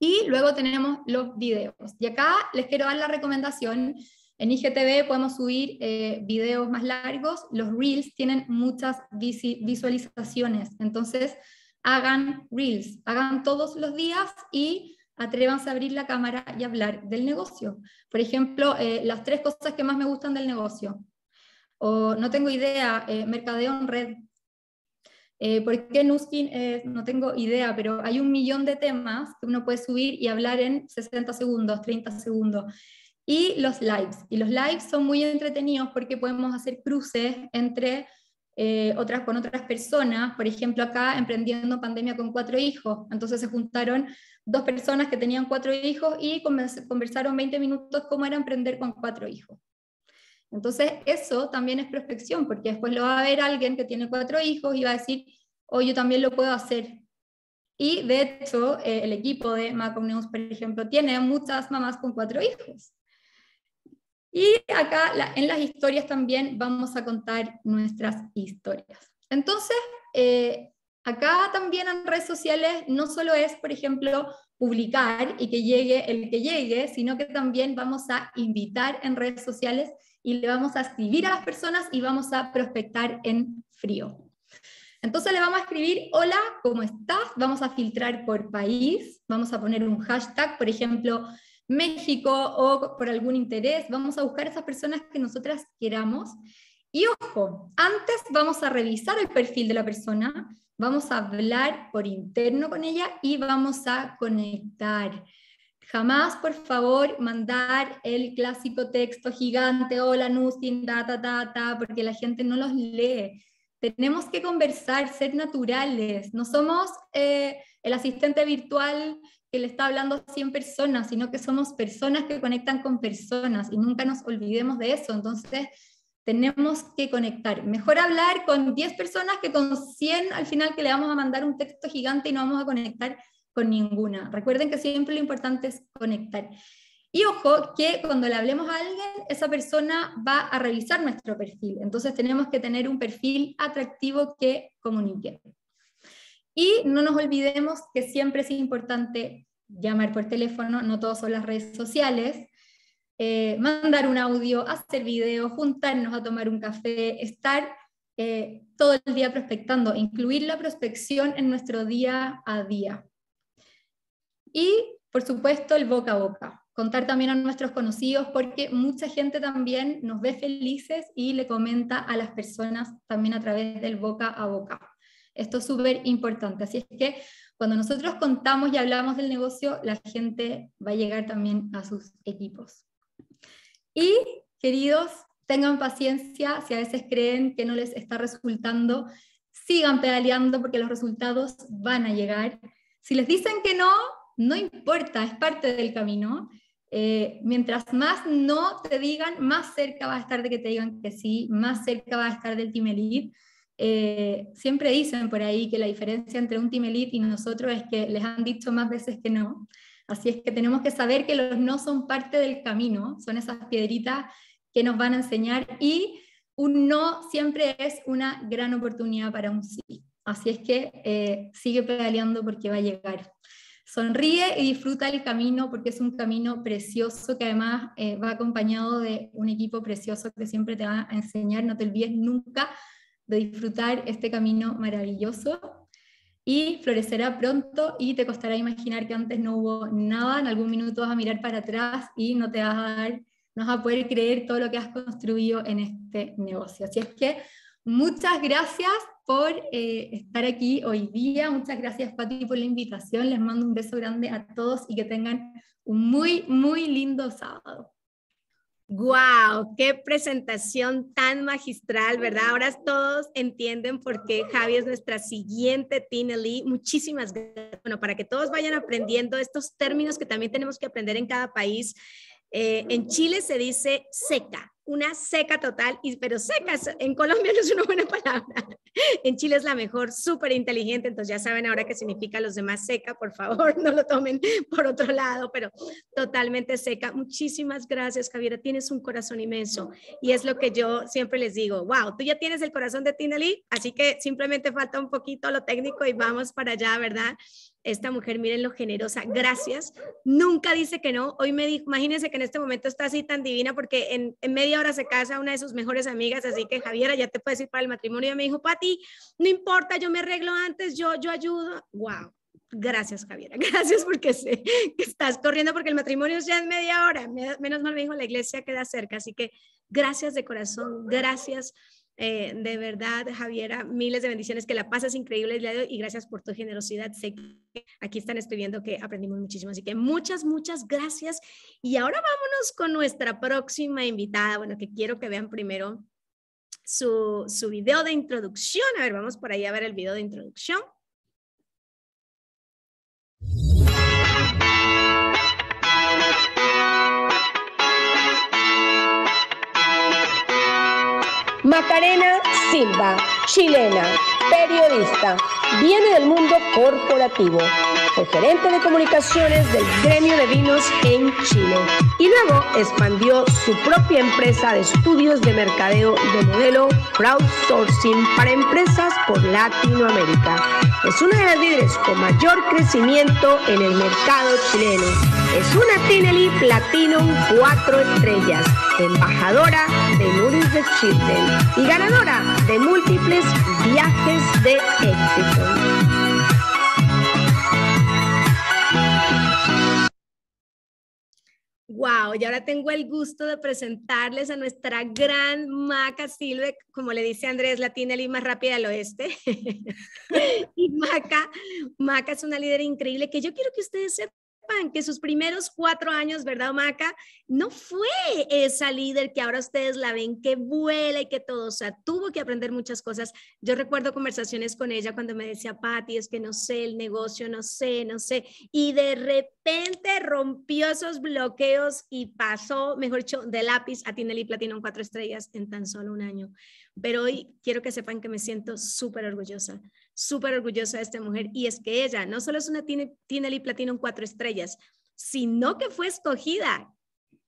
Y luego tenemos los videos. Y acá les quiero dar la recomendación. En IGTV podemos subir eh, videos más largos. Los reels tienen muchas visualizaciones. Entonces, hagan reels, hagan todos los días y atrevanse a abrir la cámara y hablar del negocio. Por ejemplo, eh, las tres cosas que más me gustan del negocio. O no tengo idea, eh, mercadeo en red. Eh, ¿Por qué Nuskin? no tengo idea, pero hay un millón de temas que uno puede subir y hablar en 60 segundos, 30 segundos. Y los lives. Y los lives son muy entretenidos porque podemos hacer cruces entre eh, otras con otras personas, por ejemplo acá emprendiendo pandemia con cuatro hijos, entonces se juntaron dos personas que tenían cuatro hijos y conversaron 20 minutos cómo era emprender con cuatro hijos. Entonces eso también es prospección, porque después lo va a ver alguien que tiene cuatro hijos y va a decir, oh, yo también lo puedo hacer. Y de hecho, eh, el equipo de Macon News, por ejemplo, tiene muchas mamás con cuatro hijos. Y acá en las historias también vamos a contar nuestras historias. Entonces, eh, acá también en redes sociales no solo es, por ejemplo, publicar y que llegue el que llegue, sino que también vamos a invitar en redes sociales y le vamos a escribir a las personas y vamos a prospectar en frío. Entonces le vamos a escribir, hola, ¿cómo estás? Vamos a filtrar por país, vamos a poner un hashtag, por ejemplo, México o por algún interés. Vamos a buscar esas personas que nosotras queramos. Y ojo, antes vamos a revisar el perfil de la persona, vamos a hablar por interno con ella y vamos a conectar. Jamás, por favor, mandar el clásico texto gigante, hola Nustin, ta, ta, ta, porque la gente no los lee. Tenemos que conversar, ser naturales. No somos eh, el asistente virtual que le está hablando a 100 personas, sino que somos personas que conectan con personas y nunca nos olvidemos de eso. Entonces, tenemos que conectar. Mejor hablar con 10 personas que con 100 al final que le vamos a mandar un texto gigante y no vamos a conectar con ninguna. Recuerden que siempre lo importante es conectar. Y ojo que cuando le hablemos a alguien, esa persona va a revisar nuestro perfil. Entonces tenemos que tener un perfil atractivo que comunique. Y no nos olvidemos que siempre es importante llamar por teléfono, no todos son las redes sociales, eh, mandar un audio, hacer video, juntarnos a tomar un café, estar eh, todo el día prospectando, incluir la prospección en nuestro día a día. Y, por supuesto, el boca a boca, contar también a nuestros conocidos porque mucha gente también nos ve felices y le comenta a las personas también a través del boca a boca. Esto es súper importante. Así es que cuando nosotros contamos y hablamos del negocio, la gente va a llegar también a sus equipos. Y, queridos, tengan paciencia si a veces creen que no les está resultando. Sigan pedaleando porque los resultados van a llegar. Si les dicen que no, no importa, es parte del camino. Eh, mientras más no te digan, más cerca va a estar de que te digan que sí, más cerca va a estar del team elite. Eh, siempre dicen por ahí que la diferencia entre un Team Elite y nosotros es que les han dicho más veces que no. Así es que tenemos que saber que los no son parte del camino, son esas piedritas que nos van a enseñar y un no siempre es una gran oportunidad para un sí. Así es que eh, sigue pedaleando porque va a llegar. Sonríe y disfruta el camino porque es un camino precioso que además eh, va acompañado de un equipo precioso que siempre te va a enseñar. No te olvides nunca de disfrutar este camino maravilloso y florecerá pronto y te costará imaginar que antes no hubo nada, en algún minuto vas a mirar para atrás y no te vas a dar, no vas a poder creer todo lo que has construido en este negocio. Así es que muchas gracias por eh, estar aquí hoy día, muchas gracias Pati por la invitación, les mando un beso grande a todos y que tengan un muy, muy lindo sábado. Wow, qué presentación tan magistral, ¿verdad? Ahora todos entienden por qué Javi es nuestra siguiente Tina Lee. Muchísimas gracias. Bueno, para que todos vayan aprendiendo estos términos que también tenemos que aprender en cada país. Eh, en Chile se dice seca, una seca total, y, pero seca en Colombia no es una buena palabra. En Chile es la mejor, súper inteligente, entonces ya saben ahora qué significa los demás seca, por favor, no lo tomen por otro lado, pero totalmente seca. Muchísimas gracias, Javiera, tienes un corazón inmenso y es lo que yo siempre les digo, wow, tú ya tienes el corazón de Tinali, así que simplemente falta un poquito lo técnico y vamos para allá, ¿verdad? esta mujer, miren lo generosa, gracias, nunca dice que no. Hoy me dijo, imagínense que en este momento está así tan divina porque en, media hora se casa una de sus mejores amigas, así que Javiera, ya te puedes ir para el matrimonio. Y me dijo, ti no importa, yo me arreglo antes, yo, yo ayudo. Wow. Gracias, Javiera. Gracias porque sé que estás corriendo porque el matrimonio es ya en media hora. Menos mal me dijo la iglesia queda cerca, así que gracias de corazón, gracias eh, de verdad, Javiera, miles de bendiciones, que la pasas increíble y gracias por tu generosidad. Sé que aquí están escribiendo que aprendimos muchísimo, así que muchas, muchas gracias. Y ahora vámonos con nuestra próxima invitada, bueno, que quiero que vean primero su, su video de introducción. A ver, vamos por ahí a ver el video de introducción. Macarena Silva, chilena, periodista, viene del mundo corporativo gerente de comunicaciones del gremio de vinos en Chile y luego expandió su propia empresa de estudios de mercadeo de modelo crowdsourcing para empresas por Latinoamérica. Es una de las líderes con mayor crecimiento en el mercado chileno. Es una Tinelli Platinum 4 estrellas, embajadora de lunes de Chile y ganadora de múltiples viajes de éxito. Wow, y ahora tengo el gusto de presentarles a nuestra gran Maca Silve, como le dice Andrés, Latina más rápida al oeste. y Maca, Maca es una líder increíble que yo quiero que ustedes sepan que sus primeros cuatro años, ¿verdad, Maca? No fue esa líder que ahora ustedes la ven, que vuela y que todo, o sea, tuvo que aprender muchas cosas. Yo recuerdo conversaciones con ella cuando me decía, Pati, es que no sé el negocio, no sé, no sé. Y de repente rompió esos bloqueos y pasó, mejor dicho, de lápiz a Tinelli Platino en cuatro estrellas en tan solo un año. Pero hoy quiero que sepan que me siento súper orgullosa, súper orgullosa de esta mujer. Y es que ella no solo es una platino en cuatro estrellas, sino que fue escogida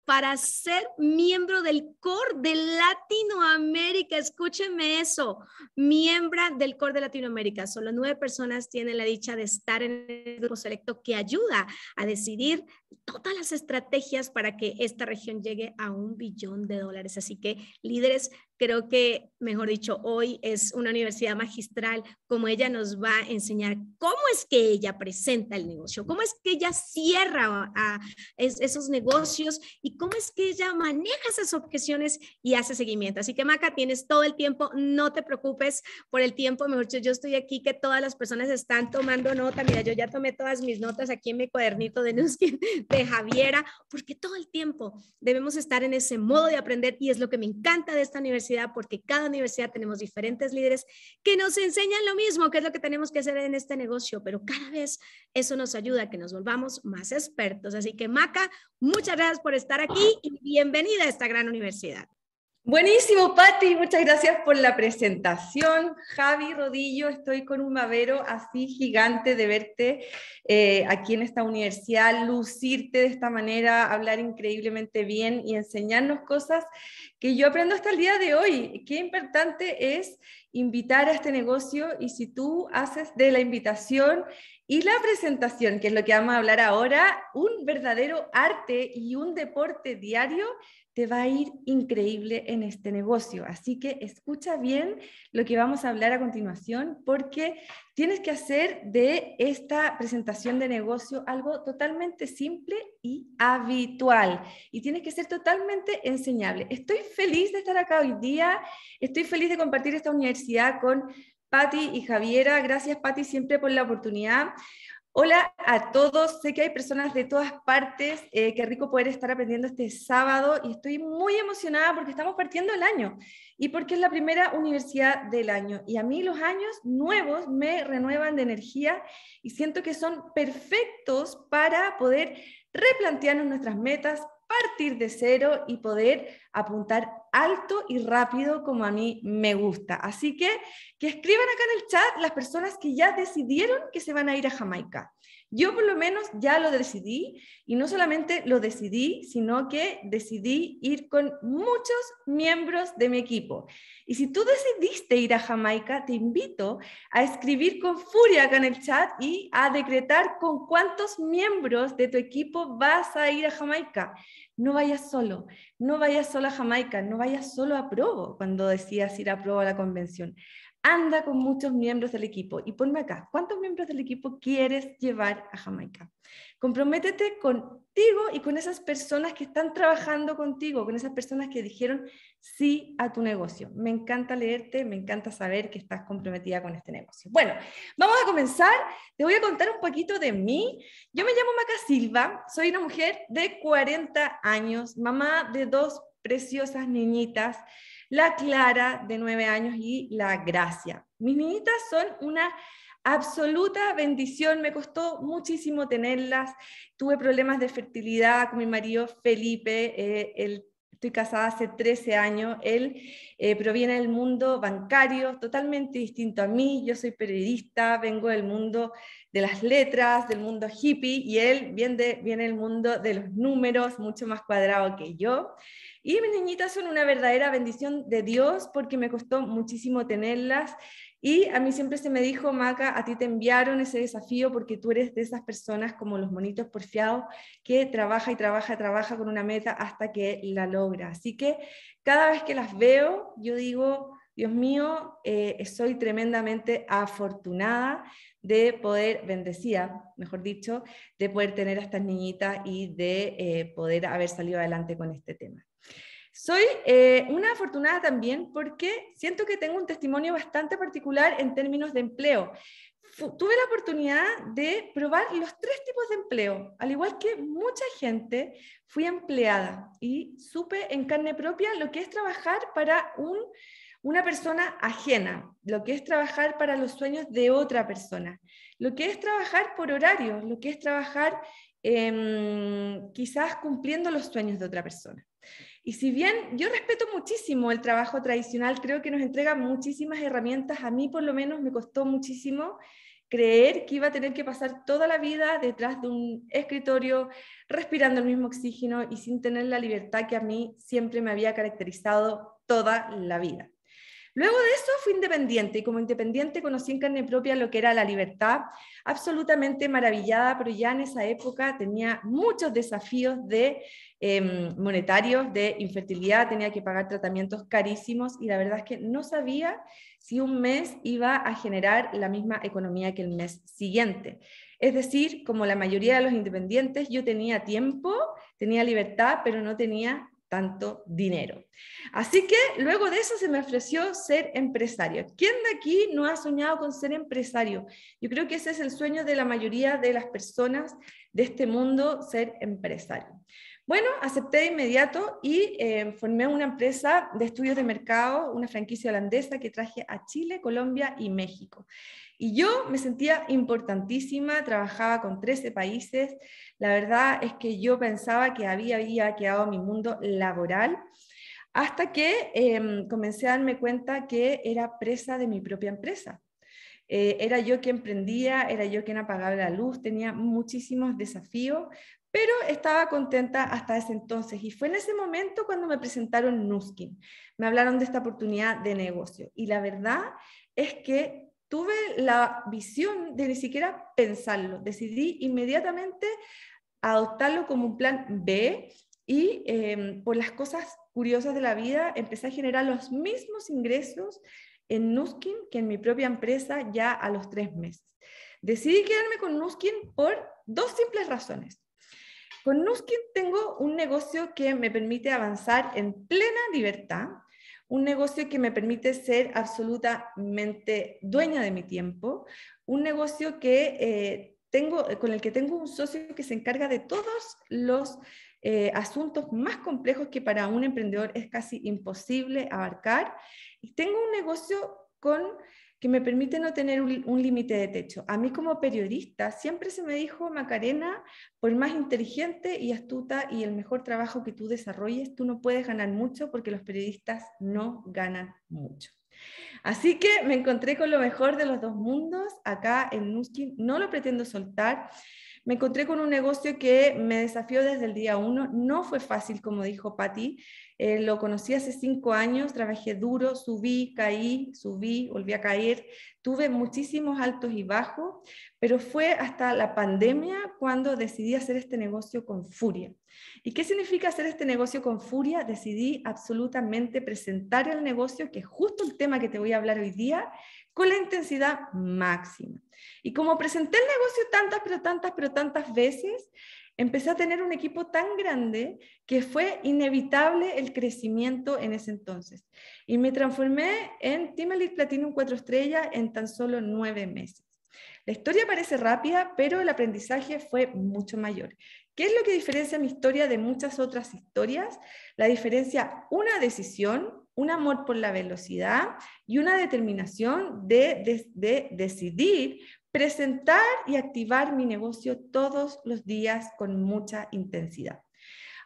para ser miembro del CORE de Latinoamérica. Escúcheme eso, miembro del CORE de Latinoamérica. Solo nueve personas tienen la dicha de estar en el grupo selecto que ayuda a decidir todas las estrategias para que esta región llegue a un billón de dólares. Así que líderes, Creo que, mejor dicho, hoy es una universidad magistral, como ella nos va a enseñar cómo es que ella presenta el negocio, cómo es que ella cierra esos negocios y cómo es que ella maneja esas objeciones y hace seguimiento. Así que, Maca, tienes todo el tiempo, no te preocupes por el tiempo, mejor dicho, yo estoy aquí que todas las personas están tomando nota. Mira, yo ya tomé todas mis notas aquí en mi cuadernito de de Javiera, porque todo el tiempo debemos estar en ese modo de aprender y es lo que me encanta de esta universidad porque cada universidad tenemos diferentes líderes que nos enseñan lo mismo, qué es lo que tenemos que hacer en este negocio, pero cada vez eso nos ayuda a que nos volvamos más expertos. Así que Maca, muchas gracias por estar aquí y bienvenida a esta gran universidad. Buenísimo, Patti. Muchas gracias por la presentación. Javi Rodillo, estoy con un mavero así gigante de verte eh, aquí en esta universidad, lucirte de esta manera, hablar increíblemente bien y enseñarnos cosas que yo aprendo hasta el día de hoy. Qué importante es invitar a este negocio y si tú haces de la invitación y la presentación, que es lo que vamos a hablar ahora, un verdadero arte y un deporte diario, te va a ir increíble en este negocio. Así que escucha bien lo que vamos a hablar a continuación porque tienes que hacer de esta presentación de negocio algo totalmente simple y habitual y tienes que ser totalmente enseñable. Estoy feliz de estar acá hoy día, estoy feliz de compartir esta universidad con Patti y Javiera. Gracias, Patti, siempre por la oportunidad. Hola a todos, sé que hay personas de todas partes, eh, qué rico poder estar aprendiendo este sábado y estoy muy emocionada porque estamos partiendo el año y porque es la primera universidad del año y a mí los años nuevos me renuevan de energía y siento que son perfectos para poder replantearnos nuestras metas, partir de cero y poder apuntar alto y rápido como a mí me gusta. Así que que escriban acá en el chat las personas que ya decidieron que se van a ir a Jamaica. Yo por lo menos ya lo decidí y no solamente lo decidí, sino que decidí ir con muchos miembros de mi equipo. Y si tú decidiste ir a Jamaica, te invito a escribir con furia acá en el chat y a decretar con cuántos miembros de tu equipo vas a ir a Jamaica. No vayas solo, no vayas solo a Jamaica, no vayas solo a Provo cuando decías ir a Provo a la convención anda con muchos miembros del equipo y ponme acá, ¿cuántos miembros del equipo quieres llevar a Jamaica? Comprométete contigo y con esas personas que están trabajando contigo, con esas personas que dijeron sí a tu negocio. Me encanta leerte, me encanta saber que estás comprometida con este negocio. Bueno, vamos a comenzar. Te voy a contar un poquito de mí. Yo me llamo Maca Silva, soy una mujer de 40 años, mamá de dos preciosas niñitas la Clara de nueve años y la Gracia. Mis niñitas son una absoluta bendición, me costó muchísimo tenerlas, tuve problemas de fertilidad con mi marido Felipe, eh, estoy casada hace 13 años, él eh, proviene del mundo bancario, totalmente distinto a mí, yo soy periodista, vengo del mundo de las letras, del mundo hippie, y él viene, de, viene del mundo de los números, mucho más cuadrado que yo. Y mis niñitas son una verdadera bendición de Dios porque me costó muchísimo tenerlas. Y a mí siempre se me dijo, Maca, a ti te enviaron ese desafío porque tú eres de esas personas como los monitos porfiados que trabaja y trabaja, y trabaja con una meta hasta que la logra. Así que cada vez que las veo, yo digo, Dios mío, eh, soy tremendamente afortunada de poder, bendecida, mejor dicho, de poder tener a estas niñitas y de eh, poder haber salido adelante con este tema. Soy eh, una afortunada también porque siento que tengo un testimonio bastante particular en términos de empleo. tuve la oportunidad de probar los tres tipos de empleo. Al igual que mucha gente, fui empleada y supe en carne propia lo que es trabajar para una persona ajena, lo que es trabajar para los sueños de otra persona, lo que es trabajar por horario, lo que es trabajar em, quizás cumpliendo los sueños de otra persona. Y si bien yo respeto muchísimo el trabajo tradicional, creo que nos entrega muchísimas herramientas. A mí por lo menos me costó muchísimo creer que iba a tener que pasar toda la vida detrás de un escritorio, respirando el mismo oxígeno y sin tener la libertad que a mí siempre me había caracterizado toda la vida. Luego de eso fui independiente y como independiente conocí en carne propia lo que era la libertad, absolutamente maravillada, pero ya en esa época tenía muchos desafíos de Em, monetarios de infertilidad, tenía que pagar tratamientos carísimos y la verdad es que no sabía si un mes iba a generar la misma economía que el mes siguiente. Es decir, como la mayoría de los independientes, yo tenía tiempo, tenía libertad, pero no tenía tanto dinero. Así que luego de eso se me ofreció ser empresario. ¿Quién de aquí no ha soñado con ser empresario? Yo creo que ese es el sueño de la mayoría de las personas de este mundo, ser empresario. Bueno, acepté de inmediato y eh, formé una empresa de estudios de mercado, una franquicia holandesa que traje a Chile, Colombia y México. Y yo me sentía importantísima, trabajaba con 13 países. La verdad es que yo pensaba que había, había quedado mi mundo laboral hasta que em, comencé a darme cuenta que era presa de mi propia empresa. Eh, era yo quien emprendía, era yo quien apagaba la luz, tenía muchísimos desafíos, pero estaba contenta hasta ese entonces. Y fue en ese momento cuando me presentaron Nuskin. Me hablaron de esta oportunidad de negocio. Y la verdad es que tuve la visión de ni siquiera pensarlo. Decidí inmediatamente adoptarlo como un plan B y eh, por las cosas curiosas de la vida empecé a generar los mismos ingresos en Nuskin que en mi propia empresa ya a los tres meses. Decidí quedarme con Nuskin por dos simples razones. Con Nuskin tengo un negocio que me permite avanzar en plena libertad, un negocio que me permite ser absolutamente dueña de mi tiempo, un negocio que eh, tengo, eh, con el que tengo un socio que se encarga de todos los eh, asuntos más complejos que para un emprendedor es casi imposible abarcar. Y tengo un negocio con que me permite no tener un, límite de techo. A mí como periodista siempre se me dijo, Macarena, por más inteligente y astuta y el mejor trabajo que tú desarrolles, tú no puedes ganar mucho porque los periodistas no ganan mucho. Así que me encontré con lo mejor de los dos mundos acá en Nuskin. No lo pretendo soltar. Me encontré con un negocio que me desafió desde el día uno. No fue fácil, como dijo Patti. Eh, lo conocí hace cinco años, trabajé duro, subí, caí, subí, volví a caer. Tuve muchísimos altos y bajos, pero fue hasta la pandemia cuando decidí hacer este negocio con furia. ¿Y qué significa hacer este negocio con furia? Decidí absolutamente presentar el negocio, que es justo el tema que te voy a hablar hoy día, con la intensidad máxima. Y como presenté el negocio tantas, pero tantas, pero tantas veces, empecé a tener un equipo tan grande que fue inevitable el crecimiento en ese entonces. Y me transformé en Team Elite Platinum 4 estrella en tan solo nueve meses. La historia parece rápida, pero el aprendizaje fue mucho mayor. ¿Qué es lo que diferencia mi historia de muchas otras historias? La diferencia, una decisión, un amor por la velocidad y una determinación de, decidir presentar y activar mi negocio todos los días con mucha intensidad.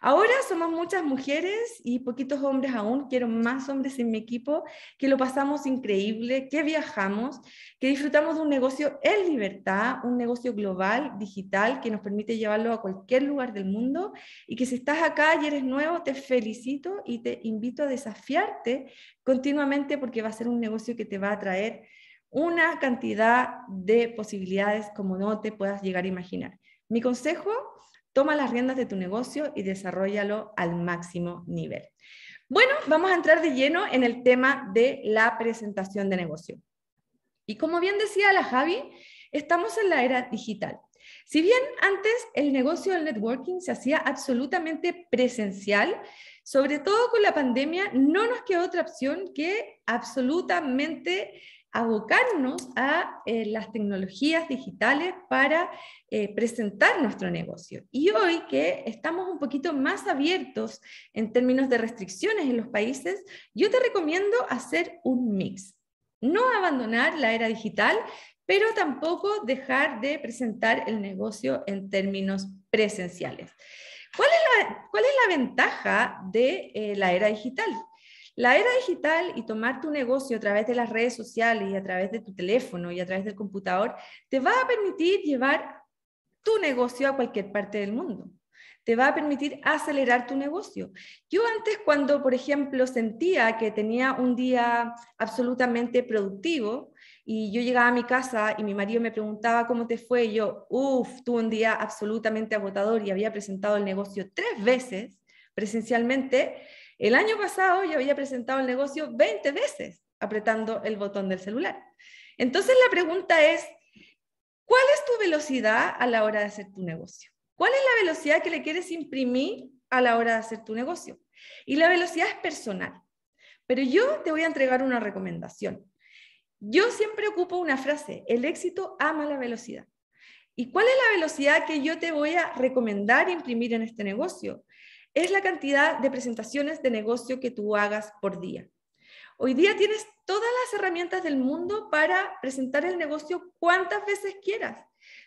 Ahora somos muchas mujeres y poquitos hombres aún, quiero más hombres en mi equipo, que lo pasamos increíble, que viajamos, que disfrutamos de un negocio en libertad, un negocio global, digital, que nos permite llevarlo a cualquier lugar del mundo y que si estás acá y eres nuevo, te felicito y te invito a desafiarte continuamente porque va a ser un negocio que te va a traer una cantidad de posibilidades como no te puedas llegar a imaginar. Mi consejo Toma las riendas de tu negocio y desarrollalo al máximo nivel. Bueno, vamos a entrar de lleno en el tema de la presentación de negocio. Y como bien decía la Javi, estamos en la era digital. Si bien antes el negocio del networking se hacía absolutamente presencial, sobre todo con la pandemia, no nos queda otra opción que absolutamente abocarnos a eh, las tecnologías digitales para eh, presentar nuestro negocio. Y hoy que estamos un poquito más abiertos en términos de restricciones en los países, yo te recomiendo hacer un mix. No abandonar la era digital, pero tampoco dejar de presentar el negocio en términos presenciales. ¿Cuál es la, ventaja de eh, la era digital? La era digital y tomar tu negocio a través de las redes sociales y a través de tu teléfono y a través del computador te va a permitir llevar tu negocio a cualquier parte del mundo. Te va a permitir acelerar tu negocio. Yo antes cuando, por ejemplo, sentía que tenía un día absolutamente productivo y yo llegaba a mi casa y mi marido me preguntaba cómo te fue, y yo, uff, tuve un día absolutamente agotador y había presentado el negocio tres veces presencialmente, el año pasado yo había presentado el negocio 20 veces apretando el botón del celular. Entonces la pregunta es, ¿cuál es tu velocidad a la hora de hacer tu negocio? ¿Cuál es la velocidad que le quieres imprimir a la hora de hacer tu negocio? Y la velocidad es personal. Pero yo te voy a entregar una recomendación. Yo siempre ocupo una frase, el éxito ama la velocidad. ¿Y cuál es la velocidad que yo te voy a recomendar imprimir en este negocio? es la cantidad de presentaciones de negocio que tú hagas por día. Hoy día tienes todas las herramientas del mundo para presentar el negocio cuantas veces quieras.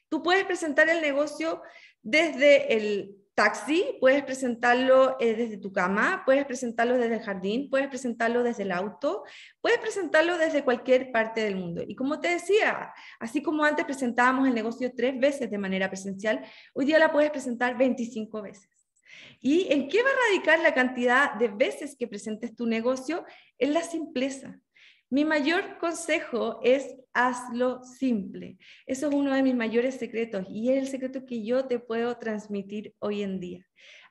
Tú puedes presentar el negocio desde el taxi, puedes presentarlo eh, desde tu cama, puedes presentarlo desde el jardín, puedes presentarlo desde el auto, puedes presentarlo desde cualquier parte del mundo. Y como te decía, así como antes presentábamos el negocio tres veces de manera presencial, hoy día la puedes presentar 25 veces. ¿Y en qué va a radicar la cantidad de veces que presentes tu negocio? En la simpleza. Mi mayor consejo es hazlo simple. Eso es uno de mis mayores secretos y es el secreto que yo te puedo transmitir hoy en día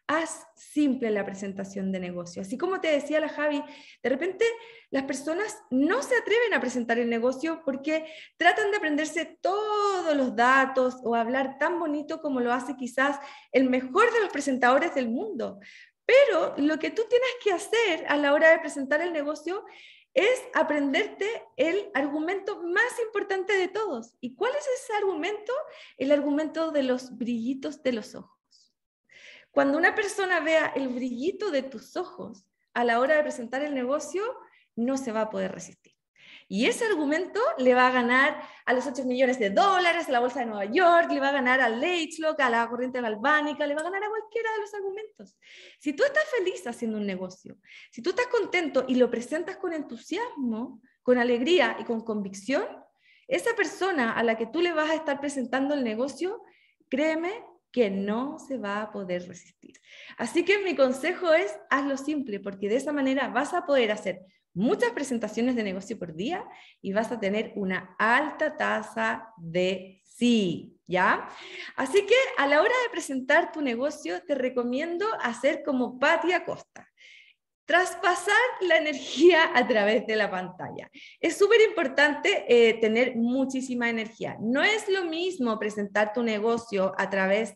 haz simple la presentación de negocio. Así como te decía la Javi, de repente las personas no se atreven a presentar el negocio porque tratan de aprenderse todos los datos o hablar tan bonito como lo hace quizás el mejor de los presentadores del mundo. Pero lo que tú tienes que hacer a la hora de presentar el negocio es aprenderte el argumento más importante de todos. ¿Y cuál es ese argumento? El argumento de los brillitos de los ojos. Cuando una persona vea el brillito de tus ojos a la hora de presentar el negocio, no se va a poder resistir. Y ese argumento le va a ganar a los 8 millones de dólares, a la Bolsa de Nueva York, le va a ganar al Leitchlock, a la corriente galvánica, le va a ganar a cualquiera de los argumentos. Si tú estás feliz haciendo un negocio, si tú estás contento y lo presentas con entusiasmo, con alegría y con convicción, esa persona a la que tú le vas a estar presentando el negocio, créeme que no se va a poder resistir. Así que mi consejo es hazlo simple, porque de esa manera vas a poder hacer muchas presentaciones de negocio por día y vas a tener una alta tasa de sí, ¿ya? Así que a la hora de presentar tu negocio te recomiendo hacer como Patia Costa traspasar la energía a través de la pantalla. Es súper importante eh, tener muchísima energía. No es lo mismo presentar tu negocio a través,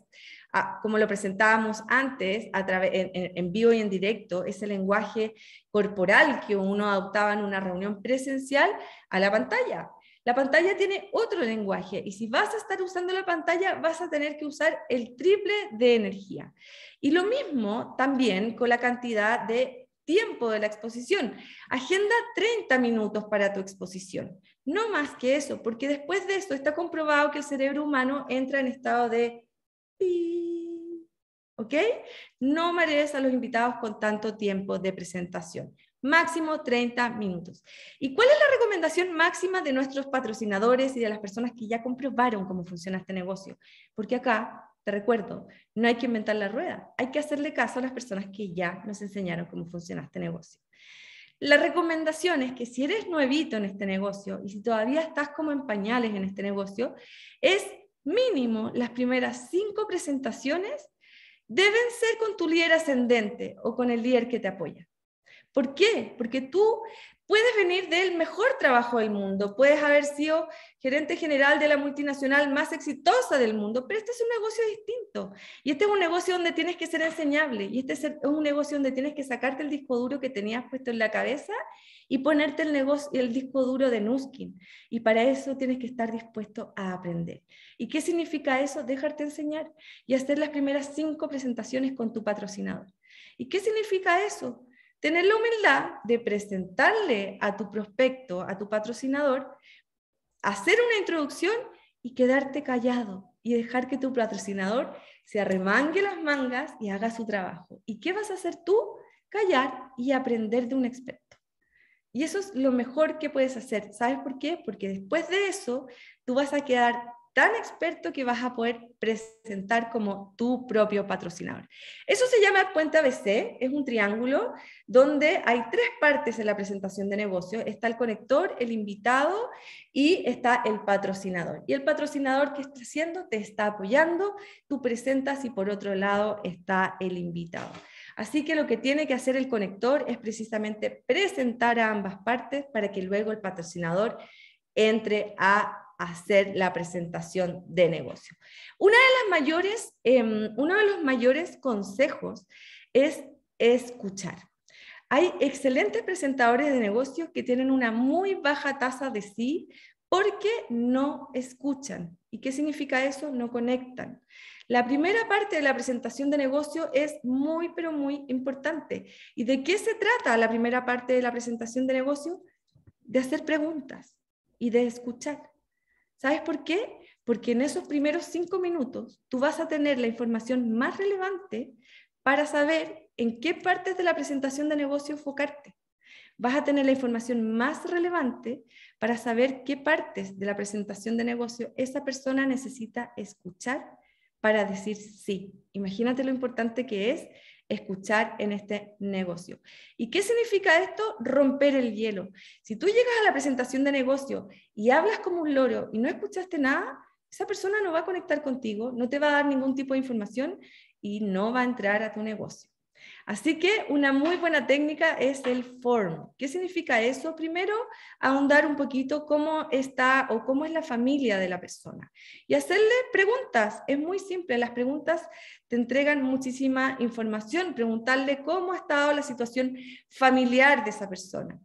como lo presentábamos antes, a través, en, en, vivo y en directo, ese lenguaje corporal que uno adoptaba en una reunión presencial a la pantalla. La pantalla tiene otro lenguaje y si vas a estar usando la pantalla vas a tener que usar el triple de energía. Y lo mismo también con la cantidad de tiempo de la exposición. Agenda 30 minutos para tu exposición. No más que eso, porque después de eso está comprobado que el cerebro humano entra en estado de... ¿Ok? No marees a los invitados con tanto tiempo de presentación. Máximo 30 minutos. ¿Y cuál es la recomendación máxima de nuestros patrocinadores y de las personas que ya comprobaron cómo funciona este negocio? Porque acá te recuerdo, no hay que inventar la rueda, hay que hacerle caso a las personas que ya nos enseñaron cómo funciona este negocio. La recomendación es que si eres nuevito en este negocio y si todavía estás como en pañales en este negocio, es mínimo las primeras cinco presentaciones deben ser con tu líder ascendente o con el líder que te apoya. ¿Por qué? Porque tú puedes venir del mejor trabajo del mundo, puedes haber sido gerente general de la multinacional más exitosa del mundo, pero este es un negocio distinto. Y este es un negocio donde tienes que ser enseñable, y este es un negocio donde tienes que sacarte el disco duro que tenías puesto en la cabeza y ponerte el, negocio, el disco duro de Nuskin. Y para eso tienes que estar dispuesto a aprender. ¿Y qué significa eso? Dejarte enseñar y hacer las primeras cinco presentaciones con tu patrocinador. ¿Y qué significa eso? Tener la humildad de presentarle a tu prospecto, a tu patrocinador, hacer una introducción y quedarte callado y dejar que tu patrocinador se arremangue las mangas y haga su trabajo. ¿Y qué vas a hacer tú? Callar y aprender de un experto. Y eso es lo mejor que puedes hacer. ¿Sabes por qué? Porque después de eso, tú vas a quedar tan experto que vas a poder presentar como tu propio patrocinador. Eso se llama cuenta BC, es un triángulo donde hay tres partes en la presentación de negocio. Está el conector, el invitado y está el patrocinador. Y el patrocinador que está haciendo te está apoyando, tú presentas y por otro lado está el invitado. Así que lo que tiene que hacer el conector es precisamente presentar a ambas partes para que luego el patrocinador entre a hacer la presentación de negocio. Una de las mayores, em, uno de los mayores consejos es escuchar. Hay excelentes presentadores de negocio que tienen una muy baja tasa de sí porque no escuchan. ¿Y qué significa eso? No conectan. La primera parte de la presentación de negocio es muy, pero muy importante. ¿Y de qué se trata la primera parte de la presentación de negocio? De hacer preguntas y de escuchar. ¿Sabes por qué? Porque en esos primeros cinco minutos tú vas a tener la información más relevante para saber en qué partes de la presentación de negocio enfocarte. Vas a tener la información más relevante para saber qué partes de la presentación de negocio esa persona necesita escuchar para decir sí. Imagínate lo importante que es escuchar en este negocio. ¿Y qué significa esto? Romper el hielo. Si tú llegas a la presentación de negocio y hablas como un loro y no escuchaste nada, esa persona no va a conectar contigo, no te va a dar ningún tipo de información y no va a entrar a tu negocio. Así que una muy buena técnica es el form. ¿Qué significa eso? Primero, ahondar un poquito cómo está o cómo es la familia de la persona y hacerle preguntas. Es muy simple, las preguntas te entregan muchísima información. Preguntarle cómo ha estado la situación familiar de esa persona.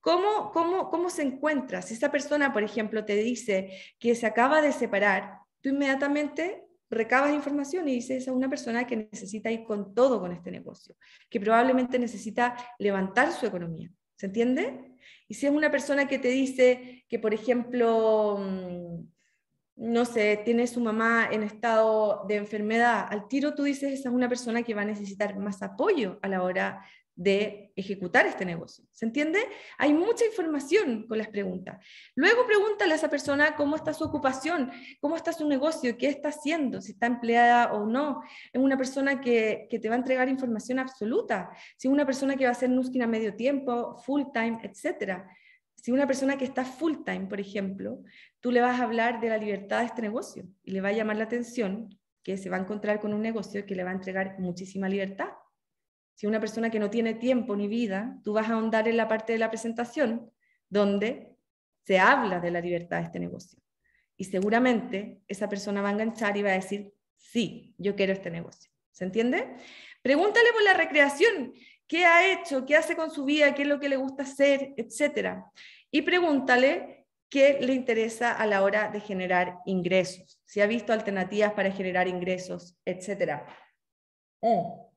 ¿Cómo, cómo, ¿Cómo se encuentra? Si esa persona, por ejemplo, te dice que se acaba de separar, tú inmediatamente recabas información y dices a una persona que necesita ir con todo con este negocio, que probablemente necesita levantar su economía. ¿Se entiende? Y si es una persona que te dice que, por ejemplo, mm, no sé, tiene su mamá en estado de enfermedad, al tiro tú dices, esa es una persona que va a necesitar más apoyo a la hora de ejecutar este negocio. ¿Se entiende? Hay mucha información con las preguntas. Luego pregúntale a esa persona cómo está su ocupación, cómo está su negocio, qué está haciendo, si está empleada o no. Es una persona que, te va a entregar información absoluta, si es una persona que va a hacer Nuskin a medio tiempo, full time, etc. Si una persona que está full time, por ejemplo, tú le vas a hablar de la libertad de este negocio y le va a llamar la atención que se va a encontrar con un negocio que le va a entregar muchísima libertad si una persona que no tiene tiempo ni vida, tú vas a ahondar en la parte de la presentación donde se habla de la libertad de este negocio. Y seguramente esa persona va a enganchar y va a decir, sí, yo quiero este negocio. ¿Se entiende? Pregúntale por la recreación, qué ha hecho, qué hace con su vida, qué es lo que le gusta hacer, Etcétera. Y pregúntale qué le interesa a la hora de generar ingresos, si ha visto alternativas para generar ingresos, etcétera. Oh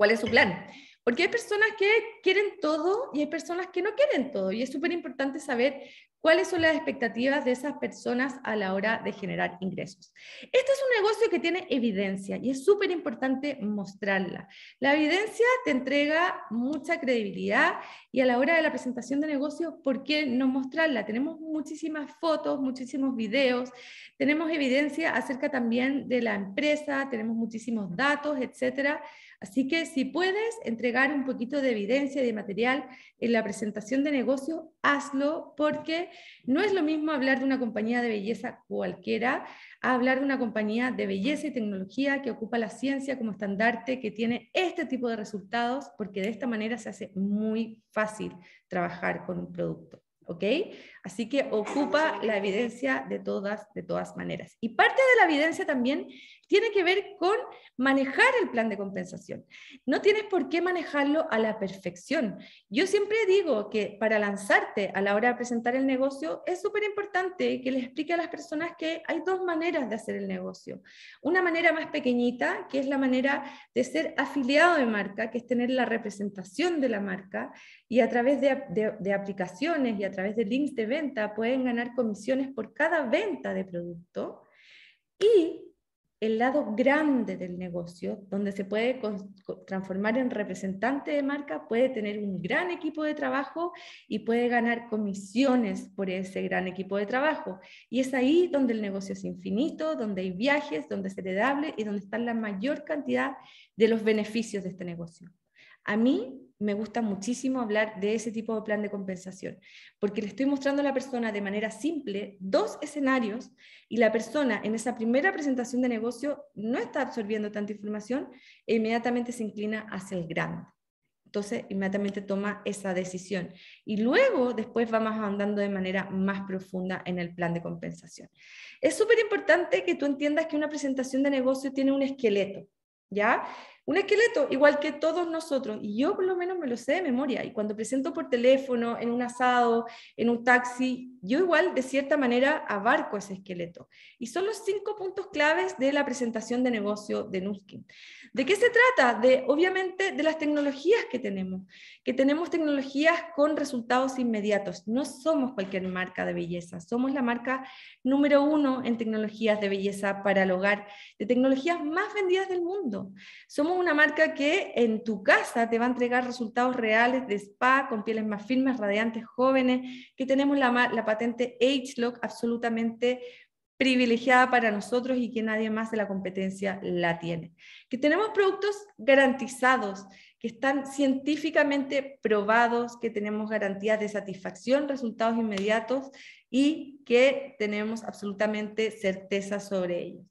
cuál es su plan. Porque hay personas que quieren todo y hay personas que no quieren todo. Y es súper importante saber cuáles son las expectativas de esas personas a la hora de generar ingresos. Este es un negocio que tiene evidencia y es súper importante mostrarla. La evidencia te entrega mucha credibilidad y a la hora de la presentación de negocios, ¿por qué no mostrarla? Tenemos muchísimas fotos, muchísimos videos, tenemos evidencia acerca también de la empresa, tenemos muchísimos datos, etcétera Así que si puedes entregar un poquito de evidencia, de material en la presentación de negocio, hazlo porque no es lo mismo hablar de una compañía de belleza cualquiera a hablar de una compañía de belleza y tecnología que ocupa la ciencia como estandarte, que tiene este tipo de resultados, porque de esta manera se hace muy fácil trabajar con un producto. ¿Ok? Así que ocupa la evidencia de todas, de todas maneras. Y parte de la evidencia también tiene que ver con manejar el plan de compensación. No tienes por qué manejarlo a la perfección. Yo siempre digo que para lanzarte a la hora de presentar el negocio es súper importante que le explique a las personas que hay dos maneras de hacer el negocio. Una manera más pequeñita, que es la manera de ser afiliado de marca, que es tener la representación de la marca y a través de aplicaciones y a través de links de venta pueden ganar comisiones por cada venta de producto y el lado grande del negocio, donde se puede transformar en representante de marca, puede tener un gran equipo de trabajo y puede ganar comisiones por ese gran equipo de trabajo. Y es ahí donde el negocio es infinito, donde hay viajes, donde es heredable y donde está la mayor cantidad de los beneficios de este negocio. A mí me gusta muchísimo hablar de ese tipo de plan de compensación, porque le estoy mostrando a la persona de manera simple dos escenarios y la persona en esa primera presentación de negocio no está absorbiendo tanta información e inmediatamente se inclina hacia el grande. Entonces, inmediatamente toma esa decisión. Y luego, después vamos andando de manera más profunda en el plan de compensación. Es súper importante que tú entiendas que una presentación de negocio tiene un esqueleto, ¿ya? un esqueleto, igual que todos nosotros. Y yo por lo menos me lo sé de memoria. Y cuando presento por teléfono, en un asado, en un taxi, yo igual de cierta manera abarco ese esqueleto. Y son los cinco puntos claves de la presentación de negocio de Nuskin. ¿De qué se trata? De, obviamente, de las tecnologías que tenemos. Que tenemos tecnologías con resultados inmediatos. No somos cualquier marca de belleza. Somos la marca número uno en tecnologías de belleza para el hogar, de tecnologías más vendidas del mundo. Somos una marca que en tu casa te va a entregar resultados reales de spa con pieles más firmes, radiantes, jóvenes, que tenemos la, la patente AgeLock absolutamente privilegiada para nosotros y que nadie más de la competencia la tiene. Que tenemos productos garantizados, que están científicamente probados, que tenemos garantías de satisfacción, resultados inmediatos y que tenemos absolutamente certeza sobre ellos.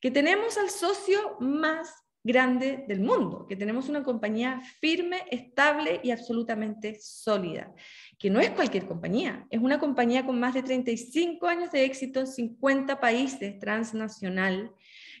Que tenemos al socio más grande del mundo, que tenemos una compañía firme, estable y absolutamente sólida, que no es cualquier compañía, es una compañía con más de 35 años de éxito en 50 países transnacional,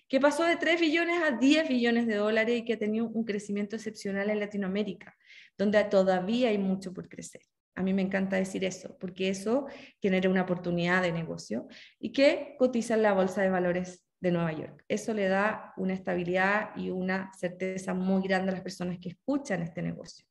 que pasó de 3 billones a 10 billones de dólares y que ha tenido un crecimiento excepcional en Latinoamérica, donde todavía hay mucho por crecer. A mí me encanta decir eso, porque eso genera una oportunidad de negocio y que cotiza en la Bolsa de Valores de Nueva York. Eso le da una estabilidad y una certeza muy grande a las personas que escuchan este negocio.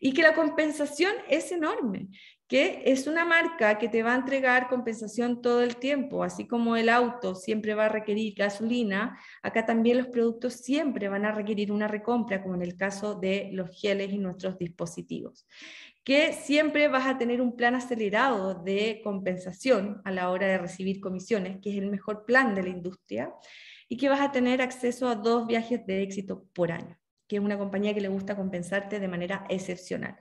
Y que la compensación es enorme, que es una marca que te va a entregar compensación todo el tiempo, así como el auto siempre va a requerir gasolina, acá también los productos siempre van a requerir una recompra, como en el caso de los geles y nuestros dispositivos que siempre vas a tener un plan acelerado de compensación a la hora de recibir comisiones, que es el mejor plan de la industria, y que vas a tener acceso a dos viajes de éxito por año, que es una compañía que le gusta compensarte de manera excepcional.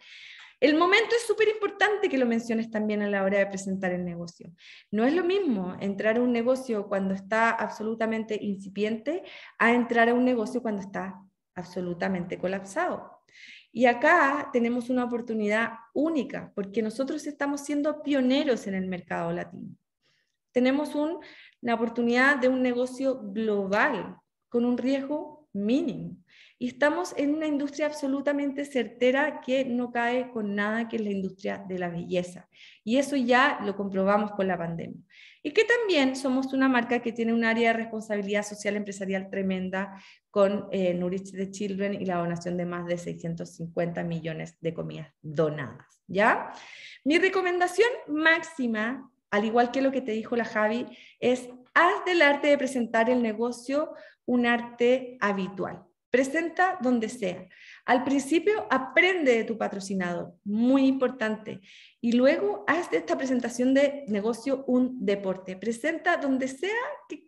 El momento es súper importante que lo menciones también a la hora de presentar el negocio. No es lo mismo entrar a un negocio cuando está absolutamente incipiente a entrar a un negocio cuando está absolutamente colapsado. Y acá tenemos una oportunidad única, porque nosotros estamos siendo pioneros en el mercado latino. Tenemos un, una oportunidad de un negocio global con un riesgo mínimo. Y estamos en una industria absolutamente certera que no cae con nada, que es la industria de la belleza. Y eso ya lo comprobamos con la pandemia y que también somos una marca que tiene un área de responsabilidad social empresarial tremenda con eh, Nourish the Children y la donación de más de 650 millones de comidas donadas, ¿ya? Mi recomendación máxima, al igual que lo que te dijo la Javi, es haz del arte de presentar el negocio un arte habitual. Presenta donde sea. Al principio, aprende de tu patrocinado. muy importante. Y luego, haz de esta presentación de negocio un deporte. Presenta donde sea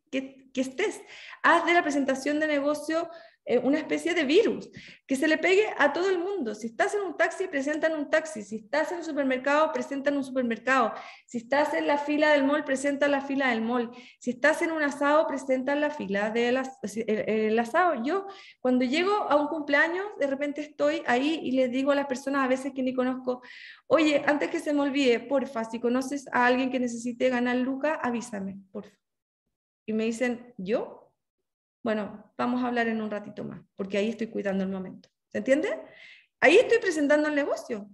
que estés. Haz de la presentación de negocio eh, una especie de virus que se le pegue a todo el mundo. Si estás en un taxi, presentan un taxi. Si estás en un supermercado, presentan un supermercado. Si estás en la fila del mall, presentan la fila del mall. Si estás en un asado, presentan la fila del de eh, el asado. Yo, cuando llego a un cumpleaños, de repente estoy ahí y le digo a las personas a veces que ni conozco, oye, antes que se me olvide, porfa, si conoces a alguien que necesite ganar luca, avísame, porfa. Y me dicen, ¿yo? Bueno, vamos a hablar en un ratito más, porque ahí estoy cuidando el momento. ¿Se entiende? Ahí estoy presentando el negocio.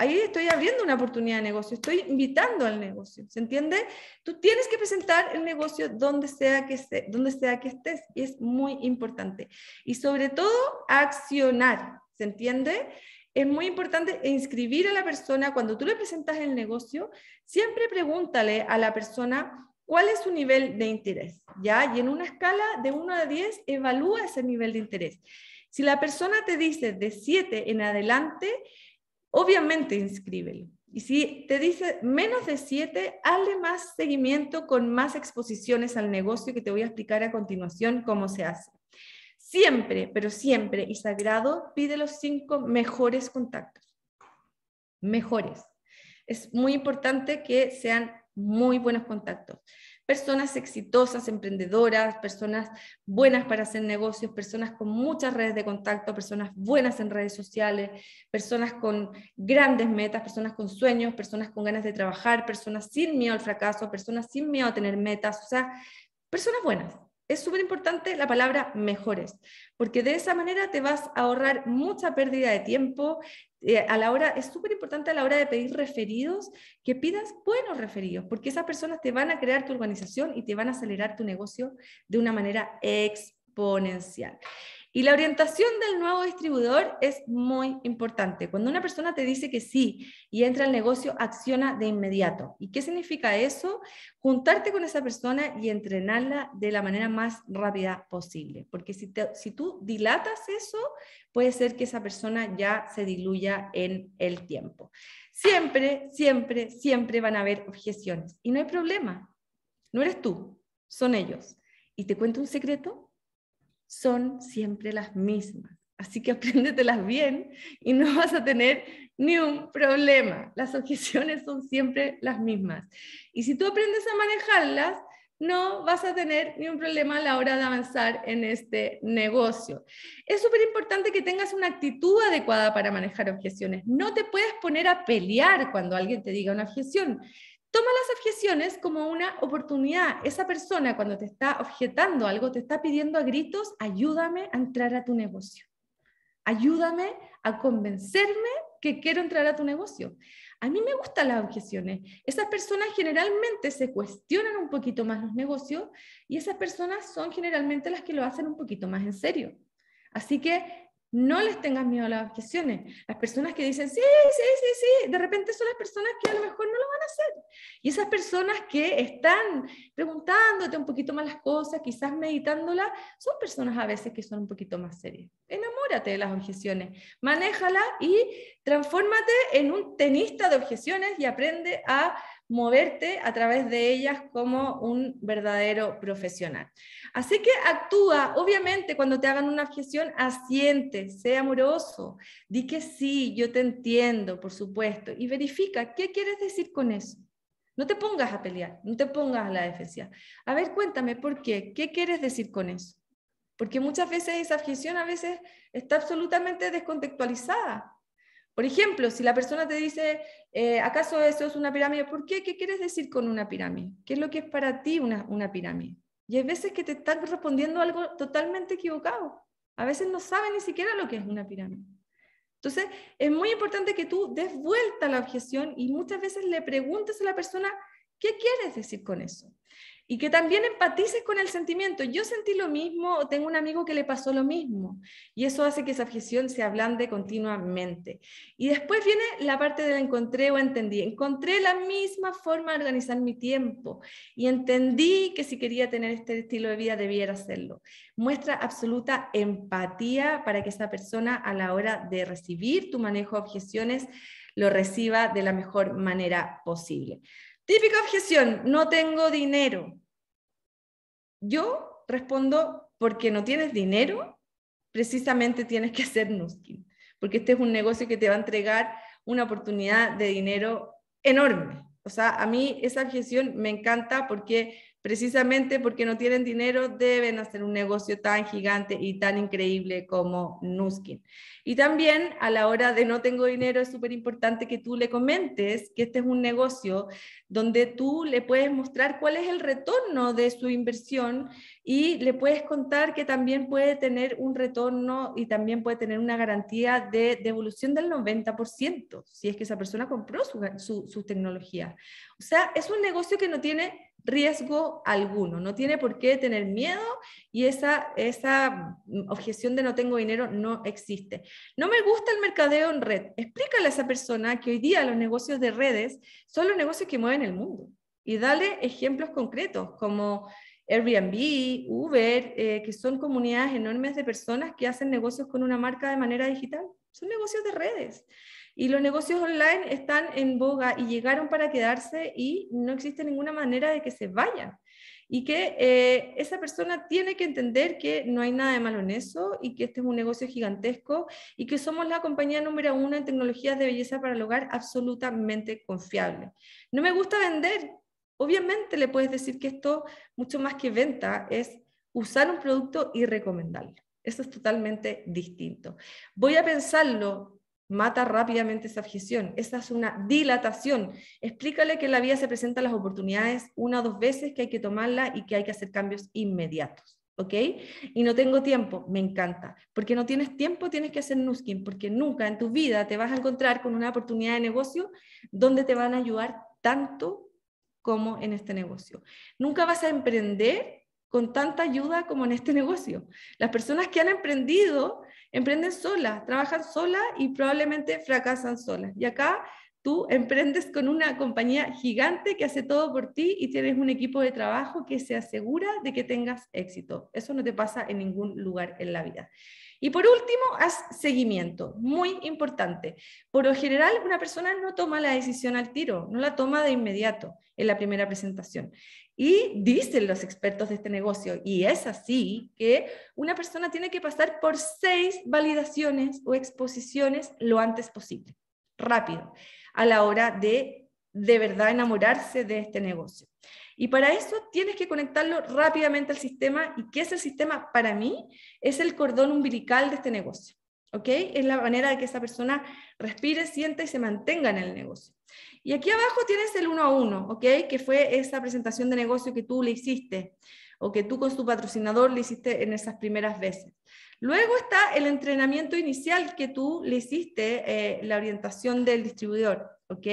Ahí estoy abriendo una oportunidad de negocio, estoy invitando al negocio, ¿se entiende? Tú tienes que presentar el negocio donde sea que, estés, donde sea que estés, y es muy importante. Y sobre todo, accionar, ¿se entiende? Es muy importante inscribir a la persona, cuando tú le presentas el negocio, siempre pregúntale a la persona ¿Cuál es su nivel de interés? ¿Ya? Y en una escala de 1 a 10, evalúa ese nivel de interés. Si la persona te dice de 7 en adelante, obviamente inscríbelo. Y si te dice menos de 7, hazle más seguimiento con más exposiciones al negocio que te voy a explicar a continuación cómo se hace. Siempre, pero siempre, y sagrado, pide los cinco mejores contactos. Mejores. Es muy importante que sean muy buenos contactos. Personas exitosas, emprendedoras, personas buenas para hacer negocios, personas con muchas redes de contacto, personas buenas en redes sociales, personas con grandes metas, personas con sueños, personas con ganas de trabajar, personas sin miedo al fracaso, personas sin miedo a tener metas, o sea, personas buenas es súper importante la palabra mejores, porque de esa manera te vas a ahorrar mucha pérdida de tiempo. Eh, a la hora, es súper importante a la hora de pedir referidos que pidas buenos referidos, porque esas personas te van a crear tu organización y te van a acelerar tu negocio de una manera exponencial. Y la orientación del nuevo distribuidor es muy importante. Cuando una persona te dice que sí y entra al negocio, acciona de inmediato. ¿Y qué significa eso? Juntarte con esa persona y entrenarla de la manera más rápida posible. Porque si, si tú dilatas eso, puede ser que esa persona ya se diluya en el tiempo. Siempre, siempre, siempre van a haber objeciones. Y no hay problema. No eres tú, son ellos. Y te cuento un secreto, son siempre las mismas. Así que apréndetelas bien y no vas a tener ni un problema. Las objeciones son siempre las mismas. Y si tú aprendes a manejarlas, no vas a tener ni un problema a la hora de avanzar en este negocio. Es súper importante que tengas una actitud adecuada para manejar objeciones. No te puedes poner a pelear cuando alguien te diga una objeción. Toma las objeciones como una oportunidad. Esa persona cuando te está objetando algo, te está pidiendo a gritos, ayúdame a entrar a tu negocio. Ayúdame a convencerme que quiero entrar a tu negocio. A mí me gustan las objeciones. Esas personas generalmente se cuestionan un poquito más los negocios y esas personas son generalmente las que lo hacen un poquito más en serio. Así que no les tengas miedo a las objeciones. Las personas que dicen, sí, sí, sí, sí, de repente son las personas que a lo mejor no lo van a hacer. Y esas personas que están preguntándote un poquito más las cosas, quizás meditándolas, son personas a veces que son un poquito más serias. Enamórate de las objeciones, manéjala y transfórmate en un tenista de objeciones y aprende a moverte a través de ellas como un verdadero profesional. Así que actúa, obviamente cuando te hagan una objeción, asiente, sé amoroso, di que sí, yo te entiendo, por supuesto, y verifica qué quieres decir con eso. No te pongas a pelear, no te pongas a la defensa A ver, cuéntame, ¿por qué? ¿Qué quieres decir con eso? Porque muchas veces esa objeción a veces está absolutamente descontextualizada. Por ejemplo, si la persona te dice, eh, ¿acaso eso es una pirámide? ¿Por qué? ¿Qué quieres decir con una pirámide? ¿Qué es lo que es para ti una, pirámide? Y hay veces que te están respondiendo algo totalmente equivocado. A veces no saben ni siquiera lo que es una pirámide. Entonces, es muy importante que tú des vuelta la objeción y muchas veces le preguntes a la persona, ¿qué quieres decir con eso? y que también empatices con el sentimiento. Yo sentí lo mismo, o tengo un amigo que le pasó lo mismo, y eso hace que esa objeción se ablande continuamente. Y después viene la parte de la encontré o entendí. Encontré la misma forma de organizar mi tiempo y entendí que si quería tener este estilo de vida debiera hacerlo. Muestra absoluta empatía para que esa persona a la hora de recibir tu manejo de objeciones lo reciba de la mejor manera posible. Típica objeción, no tengo dinero. Yo respondo, porque no tienes dinero, precisamente tienes que hacer Nuskin, porque este es un negocio que te va a entregar una oportunidad de dinero enorme. O sea, a mí esa objeción me encanta porque precisamente porque no tienen dinero, deben hacer un negocio tan gigante y tan increíble como Nuskin. Y también a la hora de no tengo dinero, es súper importante que tú le comentes que este es un negocio donde tú le puedes mostrar cuál es el retorno de su inversión y le puedes contar que también puede tener un retorno y también puede tener una garantía de devolución del 90% si es que esa persona compró su, tecnología. O sea, es un negocio que no tiene riesgo alguno, no tiene por qué tener miedo y esa, esa mm, objeción de no tengo dinero no existe. No me gusta el mercadeo en red. Explícale a esa persona que hoy día los negocios de redes son los negocios que mueven el mundo y dale ejemplos concretos como Airbnb, Uber, eh, que son comunidades enormes de personas que hacen negocios con una marca de manera digital. Son negocios de redes. Y los negocios online están en boga y llegaron para quedarse y no existe ninguna manera de que se vayan. Y que eh, esa persona tiene que entender que no hay nada de malo en eso y que este es un negocio gigantesco y que somos la compañía número uno en tecnologías de belleza para el hogar absolutamente confiable. No me gusta vender. Obviamente le puedes decir que esto, mucho más que venta, es usar un producto y recomendarlo. Eso es totalmente distinto. Voy a pensarlo mata rápidamente esa objeción. Esa es una dilatación. Explícale que en la vida se presentan las oportunidades una o dos veces, que hay que tomarla y que hay que hacer cambios inmediatos. ¿Ok? Y no tengo tiempo, me encanta. Porque no tienes tiempo, tienes que hacer Nuskin, porque nunca en tu vida te vas a encontrar con una oportunidad de negocio donde te van a ayudar tanto como en este negocio. Nunca vas a emprender con tanta ayuda como en este negocio. Las personas que han emprendido emprenden sola, trabajan sola y probablemente fracasan solas. Y acá tú emprendes con una compañía gigante que hace todo por ti y tienes un equipo de trabajo que se asegura de que tengas éxito. Eso no te pasa en ningún lugar en la vida. Y por último, haz seguimiento, muy importante. Por lo general, una persona no toma la decisión al tiro, no la toma de inmediato en la primera presentación. Y dicen los expertos de este negocio, y es así, que una persona tiene que pasar por seis validaciones o exposiciones lo antes posible, rápido, a la hora de de verdad enamorarse de este negocio. Y para eso tienes que conectarlo rápidamente al sistema. ¿Y qué es el sistema? Para mí es el cordón umbilical de este negocio. ¿Ok? Es la manera de que esa persona respire, sienta y se mantenga en el negocio. Y aquí abajo tienes el uno a uno ¿ok? Que fue esa presentación de negocio que tú le hiciste o que tú con su patrocinador le hiciste en esas primeras veces. Luego está el entrenamiento inicial que tú le hiciste, eh, la orientación del distribuidor, ¿ok?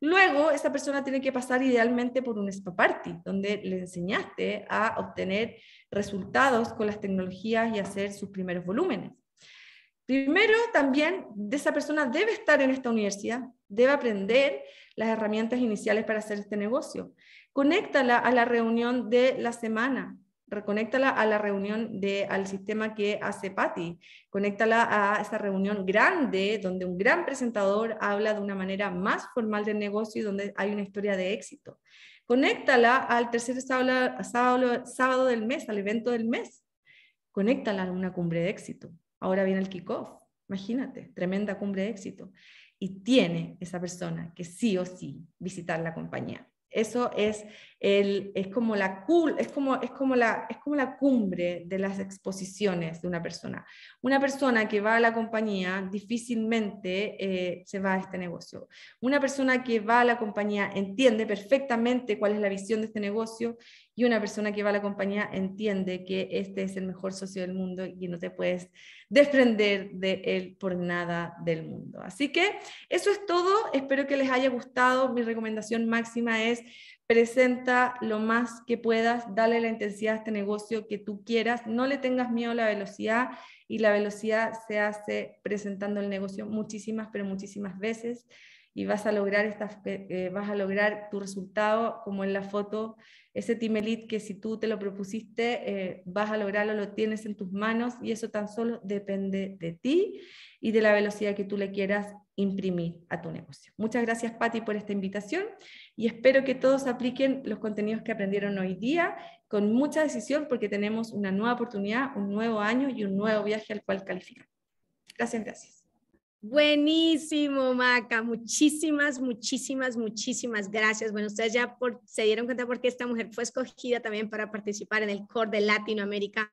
Luego, esa persona tiene que pasar idealmente por un spa party, donde le enseñaste a obtener resultados con las tecnologías y hacer sus primeros volúmenes. Primero, también, esa persona debe estar en esta universidad, debe aprender las herramientas iniciales para hacer este negocio. Conéctala a la reunión de la semana, reconéctala a la reunión de, al sistema que hace Patti, conéctala a esa reunión grande donde un gran presentador habla de una manera más formal del negocio y donde hay una historia de éxito. Conéctala al tercer sábado, sábado del mes, al evento del mes. Conéctala a una cumbre de éxito. Ahora viene el kickoff. Imagínate, tremenda cumbre de éxito y tiene esa persona que sí o sí visitar la compañía. Eso es es, como la es, como, es, como la, es como la cumbre de las exposiciones de una persona. Una persona que va a la compañía difícilmente eh, se va a este negocio. Una persona que va a la compañía entiende perfectamente cuál es la visión de este negocio y una persona que va a la compañía entiende que este es el mejor socio del mundo y no te puedes desprender de él por nada del mundo. Así que eso es todo. Espero que les haya gustado. Mi recomendación máxima es presenta lo más que puedas, dale la intensidad a este negocio que tú quieras, no le tengas miedo a la velocidad y la velocidad se hace presentando el negocio muchísimas, pero muchísimas veces y vas a lograr, esta, eh, eh, vas a lograr tu resultado como en la foto, ese timelit que si tú te lo propusiste, eh, vas a lograrlo, lo tienes en tus manos y eso tan solo depende de ti y de la velocidad que tú le quieras imprimir a tu negocio. Muchas gracias, Patti, por esta invitación y espero que todos apliquen los contenidos que aprendieron hoy día con mucha decisión porque tenemos una nueva oportunidad, un nuevo año y un nuevo viaje al cual calificar. Gracias, gracias. Buenísimo, Maca. Muchísimas, muchísimas, muchísimas gracias. Bueno, ustedes ya se dieron cuenta por qué esta mujer fue escogida también para participar en el CORE de Latinoamérica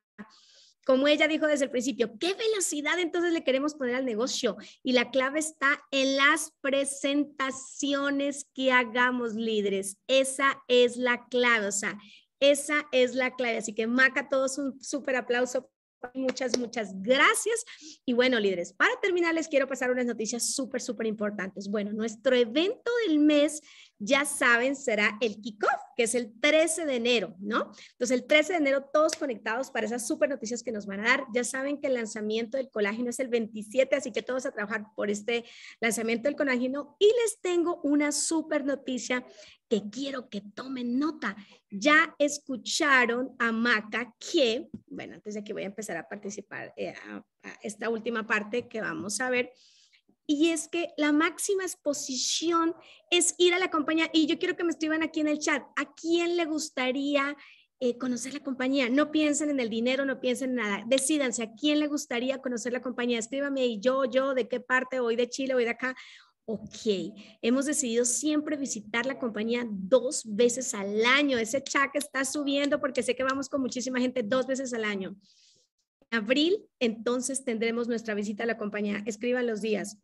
como ella dijo desde el principio, ¿qué velocidad entonces le queremos poner al negocio? Y la clave está en las presentaciones que hagamos líderes. Esa es la clave, o sea, esa es la clave. Así que Maca, todos un súper aplauso. Muchas, muchas gracias. Y bueno, líderes, para terminar les quiero pasar unas noticias súper, súper importantes. Bueno, nuestro evento del mes ya saben, será el kickoff, que es el 13 de enero, ¿no? Entonces, el 13 de enero todos conectados para esas super noticias que nos van a dar. Ya saben que el lanzamiento del colágeno es el 27, así que todos a trabajar por este lanzamiento del colágeno. Y les tengo una super noticia que quiero que tomen nota. Ya escucharon a Maca que, bueno, antes de que voy a empezar a participar eh, a esta última parte que vamos a ver, y es que la máxima exposición es ir a la compañía. Y yo quiero que me escriban aquí en el chat, ¿a quién le gustaría eh, conocer la compañía? No piensen en el dinero, no piensen en nada. Decídanse, ¿a quién le gustaría conocer la compañía? Escríbame y yo, yo, ¿de qué parte? ¿Hoy de Chile? ¿Hoy de acá? Ok, hemos decidido siempre visitar la compañía dos veces al año. Ese chat está subiendo porque sé que vamos con muchísima gente dos veces al año abril, entonces tendremos nuestra visita a la compañía. Escriban los días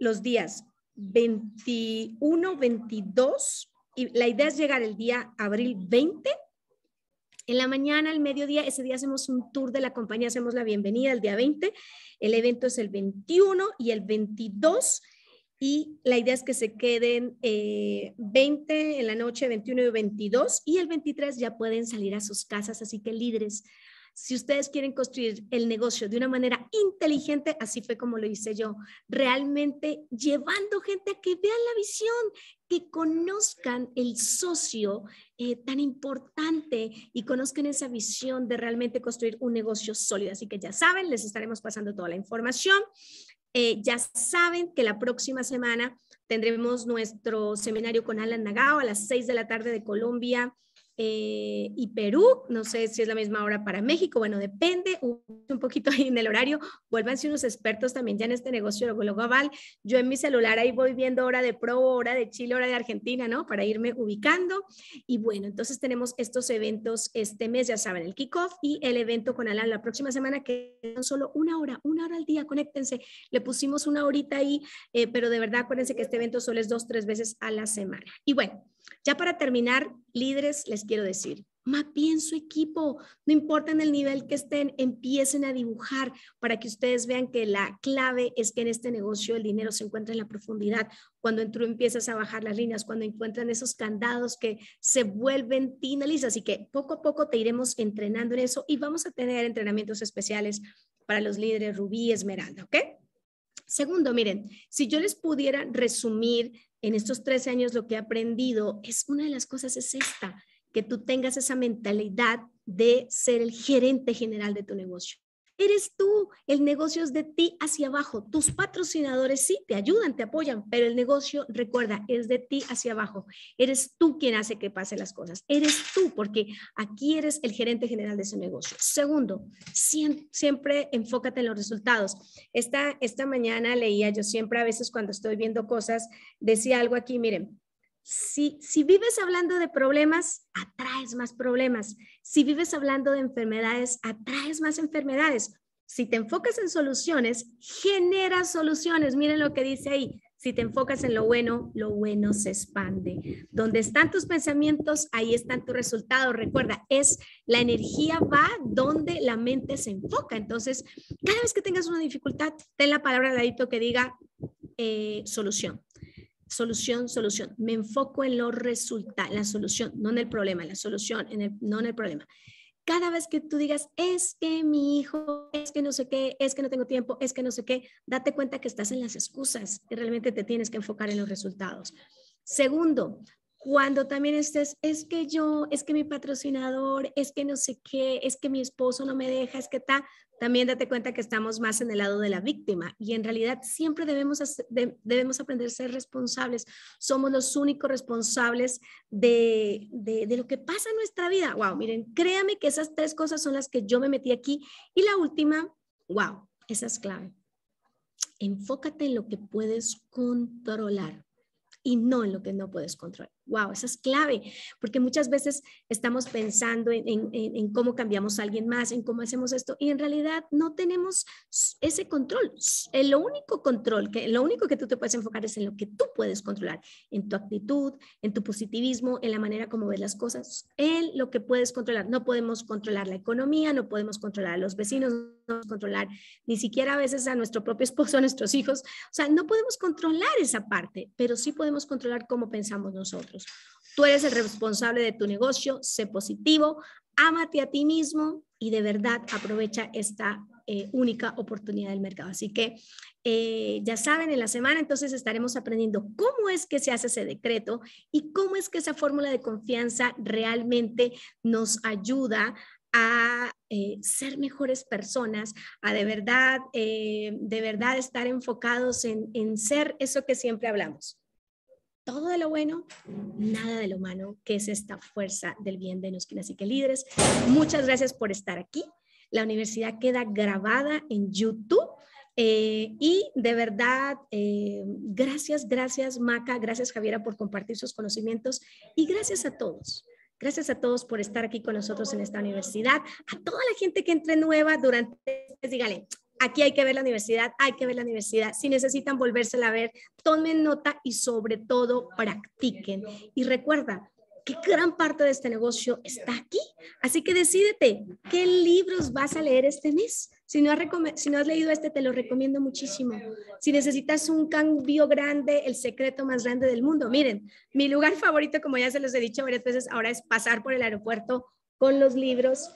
los días 21, 22, y la idea es llegar el día abril 20. En la mañana, el mediodía, ese día hacemos un tour de la compañía, hacemos la bienvenida el día 20, el evento es el 21 y el 22 y la idea es que se queden 20 eh, en la noche, 21 y 22, y el 23 ya pueden salir a sus casas, así que líderes, si ustedes quieren construir el negocio de una manera inteligente, así fue como lo hice yo, realmente llevando gente a que vean la visión, que conozcan el socio eh, tan importante y conozcan esa visión de realmente construir un negocio sólido. Así que ya saben, les estaremos pasando toda la información. Eh, ya saben que la próxima semana tendremos nuestro seminario con Alan Nagao a las 6 de la tarde de Colombia. Eh, y Perú. No sé si es la misma hora para México, bueno, depende un poquito ahí en el horario. Vuélvanse unos expertos también ya en este negocio global. Yo en mi celular ahí voy viendo hora de pro, hora de Chile, hora de Argentina, ¿no? Para irme ubicando. Y bueno, entonces tenemos estos eventos este mes, ya saben, el kickoff y el evento con Alan la próxima semana, que son solo una hora, una hora al día, conéctense. Le pusimos una horita ahí, eh, pero de verdad acuérdense que este evento solo es dos, tres veces a la semana. Y bueno. Ya para terminar, líderes, les quiero decir, mapien su equipo, no importa en el nivel que estén, empiecen a dibujar para que ustedes vean que la clave es que en este negocio el dinero se encuentra en la profundidad. Cuando tú empiezas a bajar las líneas, cuando encuentran esos candados que se vuelven tinales, así que poco a poco te iremos entrenando en eso y vamos a tener entrenamientos especiales para los líderes Rubí y Esmeralda, ¿ok? Segundo, miren, si yo les pudiera resumir en estos 13 años lo que he aprendido es una de las cosas es esta, que tú tengas esa mentalidad de ser el gerente general de tu negocio. Eres tú, el negocio es de ti hacia abajo. Tus patrocinadores sí te ayudan, te apoyan, pero el negocio, recuerda, es de ti hacia abajo. Eres tú quien hace que pasen las cosas. Eres tú, porque aquí eres el gerente general de ese negocio. Segundo, siempre enfócate en los resultados. Esta, esta mañana leía, yo siempre a veces cuando estoy viendo cosas, decía algo aquí, miren, si, vives hablando de problemas, atraes más problemas. Si vives hablando de enfermedades, atraes más enfermedades. Si te enfocas en soluciones, generas soluciones. Miren lo que dice ahí. Si te enfocas en lo bueno, lo bueno se expande. Donde están tus pensamientos, ahí están tus resultados. Recuerda, es la energía va donde la mente se enfoca. Entonces, cada vez que tengas una dificultad, ten la palabra de que diga eh, solución solución, solución. Me enfoco en los resultados, la solución, no en el problema, la solución, en el, no en el problema. Cada vez que tú digas, es que mi hijo, es que no sé qué, es que no tengo tiempo, es que no sé qué, date cuenta que estás en las excusas y realmente te tienes que enfocar en los resultados. Segundo, cuando también estés, es que yo, es que mi patrocinador, es que no sé qué, es que mi esposo no me deja, es que está. también date cuenta que estamos más en el lado de la víctima y en realidad siempre debemos, debemos aprender a ser responsables. Somos los únicos responsables de, de, de, lo que pasa en nuestra vida. Wow, miren, créame que esas tres cosas son las que yo me metí aquí. Y la última, wow, esa es clave. Enfócate en lo que puedes controlar y no en lo que no puedes controlar. Wow, esa es clave, porque muchas veces estamos pensando en, cómo cambiamos a alguien más, en cómo hacemos esto, y en realidad no tenemos ese control. El único control, que, lo único que tú te puedes enfocar es en lo que tú puedes controlar, en tu actitud, en tu positivismo, en la manera como ves las cosas, en lo que puedes controlar. No podemos controlar la economía, no podemos controlar a los vecinos, no podemos controlar ni siquiera a veces a nuestro propio esposo, a nuestros hijos. O sea, no podemos controlar esa parte, pero sí podemos controlar cómo pensamos nosotros. Tú eres el responsable de tu negocio, sé positivo, ámate a ti mismo y de verdad aprovecha esta eh, única oportunidad del mercado. Así que eh, ya saben, en la semana entonces estaremos aprendiendo cómo es que se hace ese decreto y cómo es que esa fórmula de confianza realmente nos ayuda a eh, ser mejores personas, a de verdad, de verdad estar enfocados en ser eso que siempre hablamos, todo de lo bueno, nada de lo malo, que es esta fuerza del bien de Nuskin. Así que líderes, muchas gracias por estar aquí. La universidad queda grabada en YouTube. Eh, y de verdad, eh, gracias, gracias Maca, gracias Javiera por compartir sus conocimientos y gracias a todos. Gracias a todos por estar aquí con nosotros en esta universidad. A toda la gente que entre nueva durante, este dígale, aquí hay que ver la universidad, hay que ver la universidad. Si necesitan volvérsela a ver, tomen nota y sobre todo practiquen. Y recuerda que gran parte de este negocio está aquí. Así que decídete, ¿qué libros vas a leer este mes? Si no, has si no has leído este, te lo recomiendo muchísimo. Si necesitas un cambio grande, el secreto más grande del mundo. Miren, mi lugar favorito, como ya se los he dicho varias veces, ahora es pasar por el aeropuerto con los libros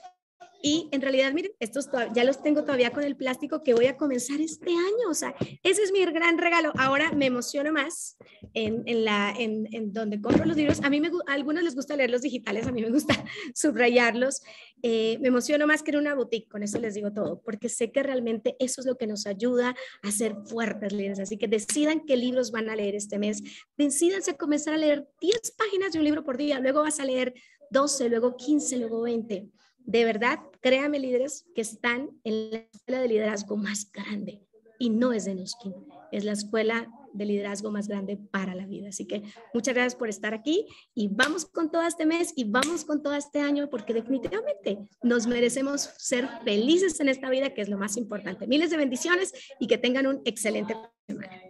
y en realidad, miren, estos ya los tengo todavía con el plástico que voy a comenzar este año. O sea, ese es mi gran regalo. Ahora me emociono más en, en la, en, en, donde compro los libros. A mí me, algunos les gusta leer los digitales, a mí me gusta subrayarlos. Eh, me emociono más que en una boutique, con eso les digo todo, porque sé que realmente eso es lo que nos ayuda a ser fuertes líderes. Así que decidan qué libros van a leer este mes. Decídanse a comenzar a leer 10 páginas de un libro por día. Luego vas a leer 12, luego 15, luego 20 de verdad, créame líderes que están en la escuela de liderazgo más grande y no es de Nuskin, es la escuela de liderazgo más grande para la vida. Así que muchas gracias por estar aquí y vamos con todo este mes y vamos con todo este año porque definitivamente nos merecemos ser felices en esta vida que es lo más importante. Miles de bendiciones y que tengan un excelente semana.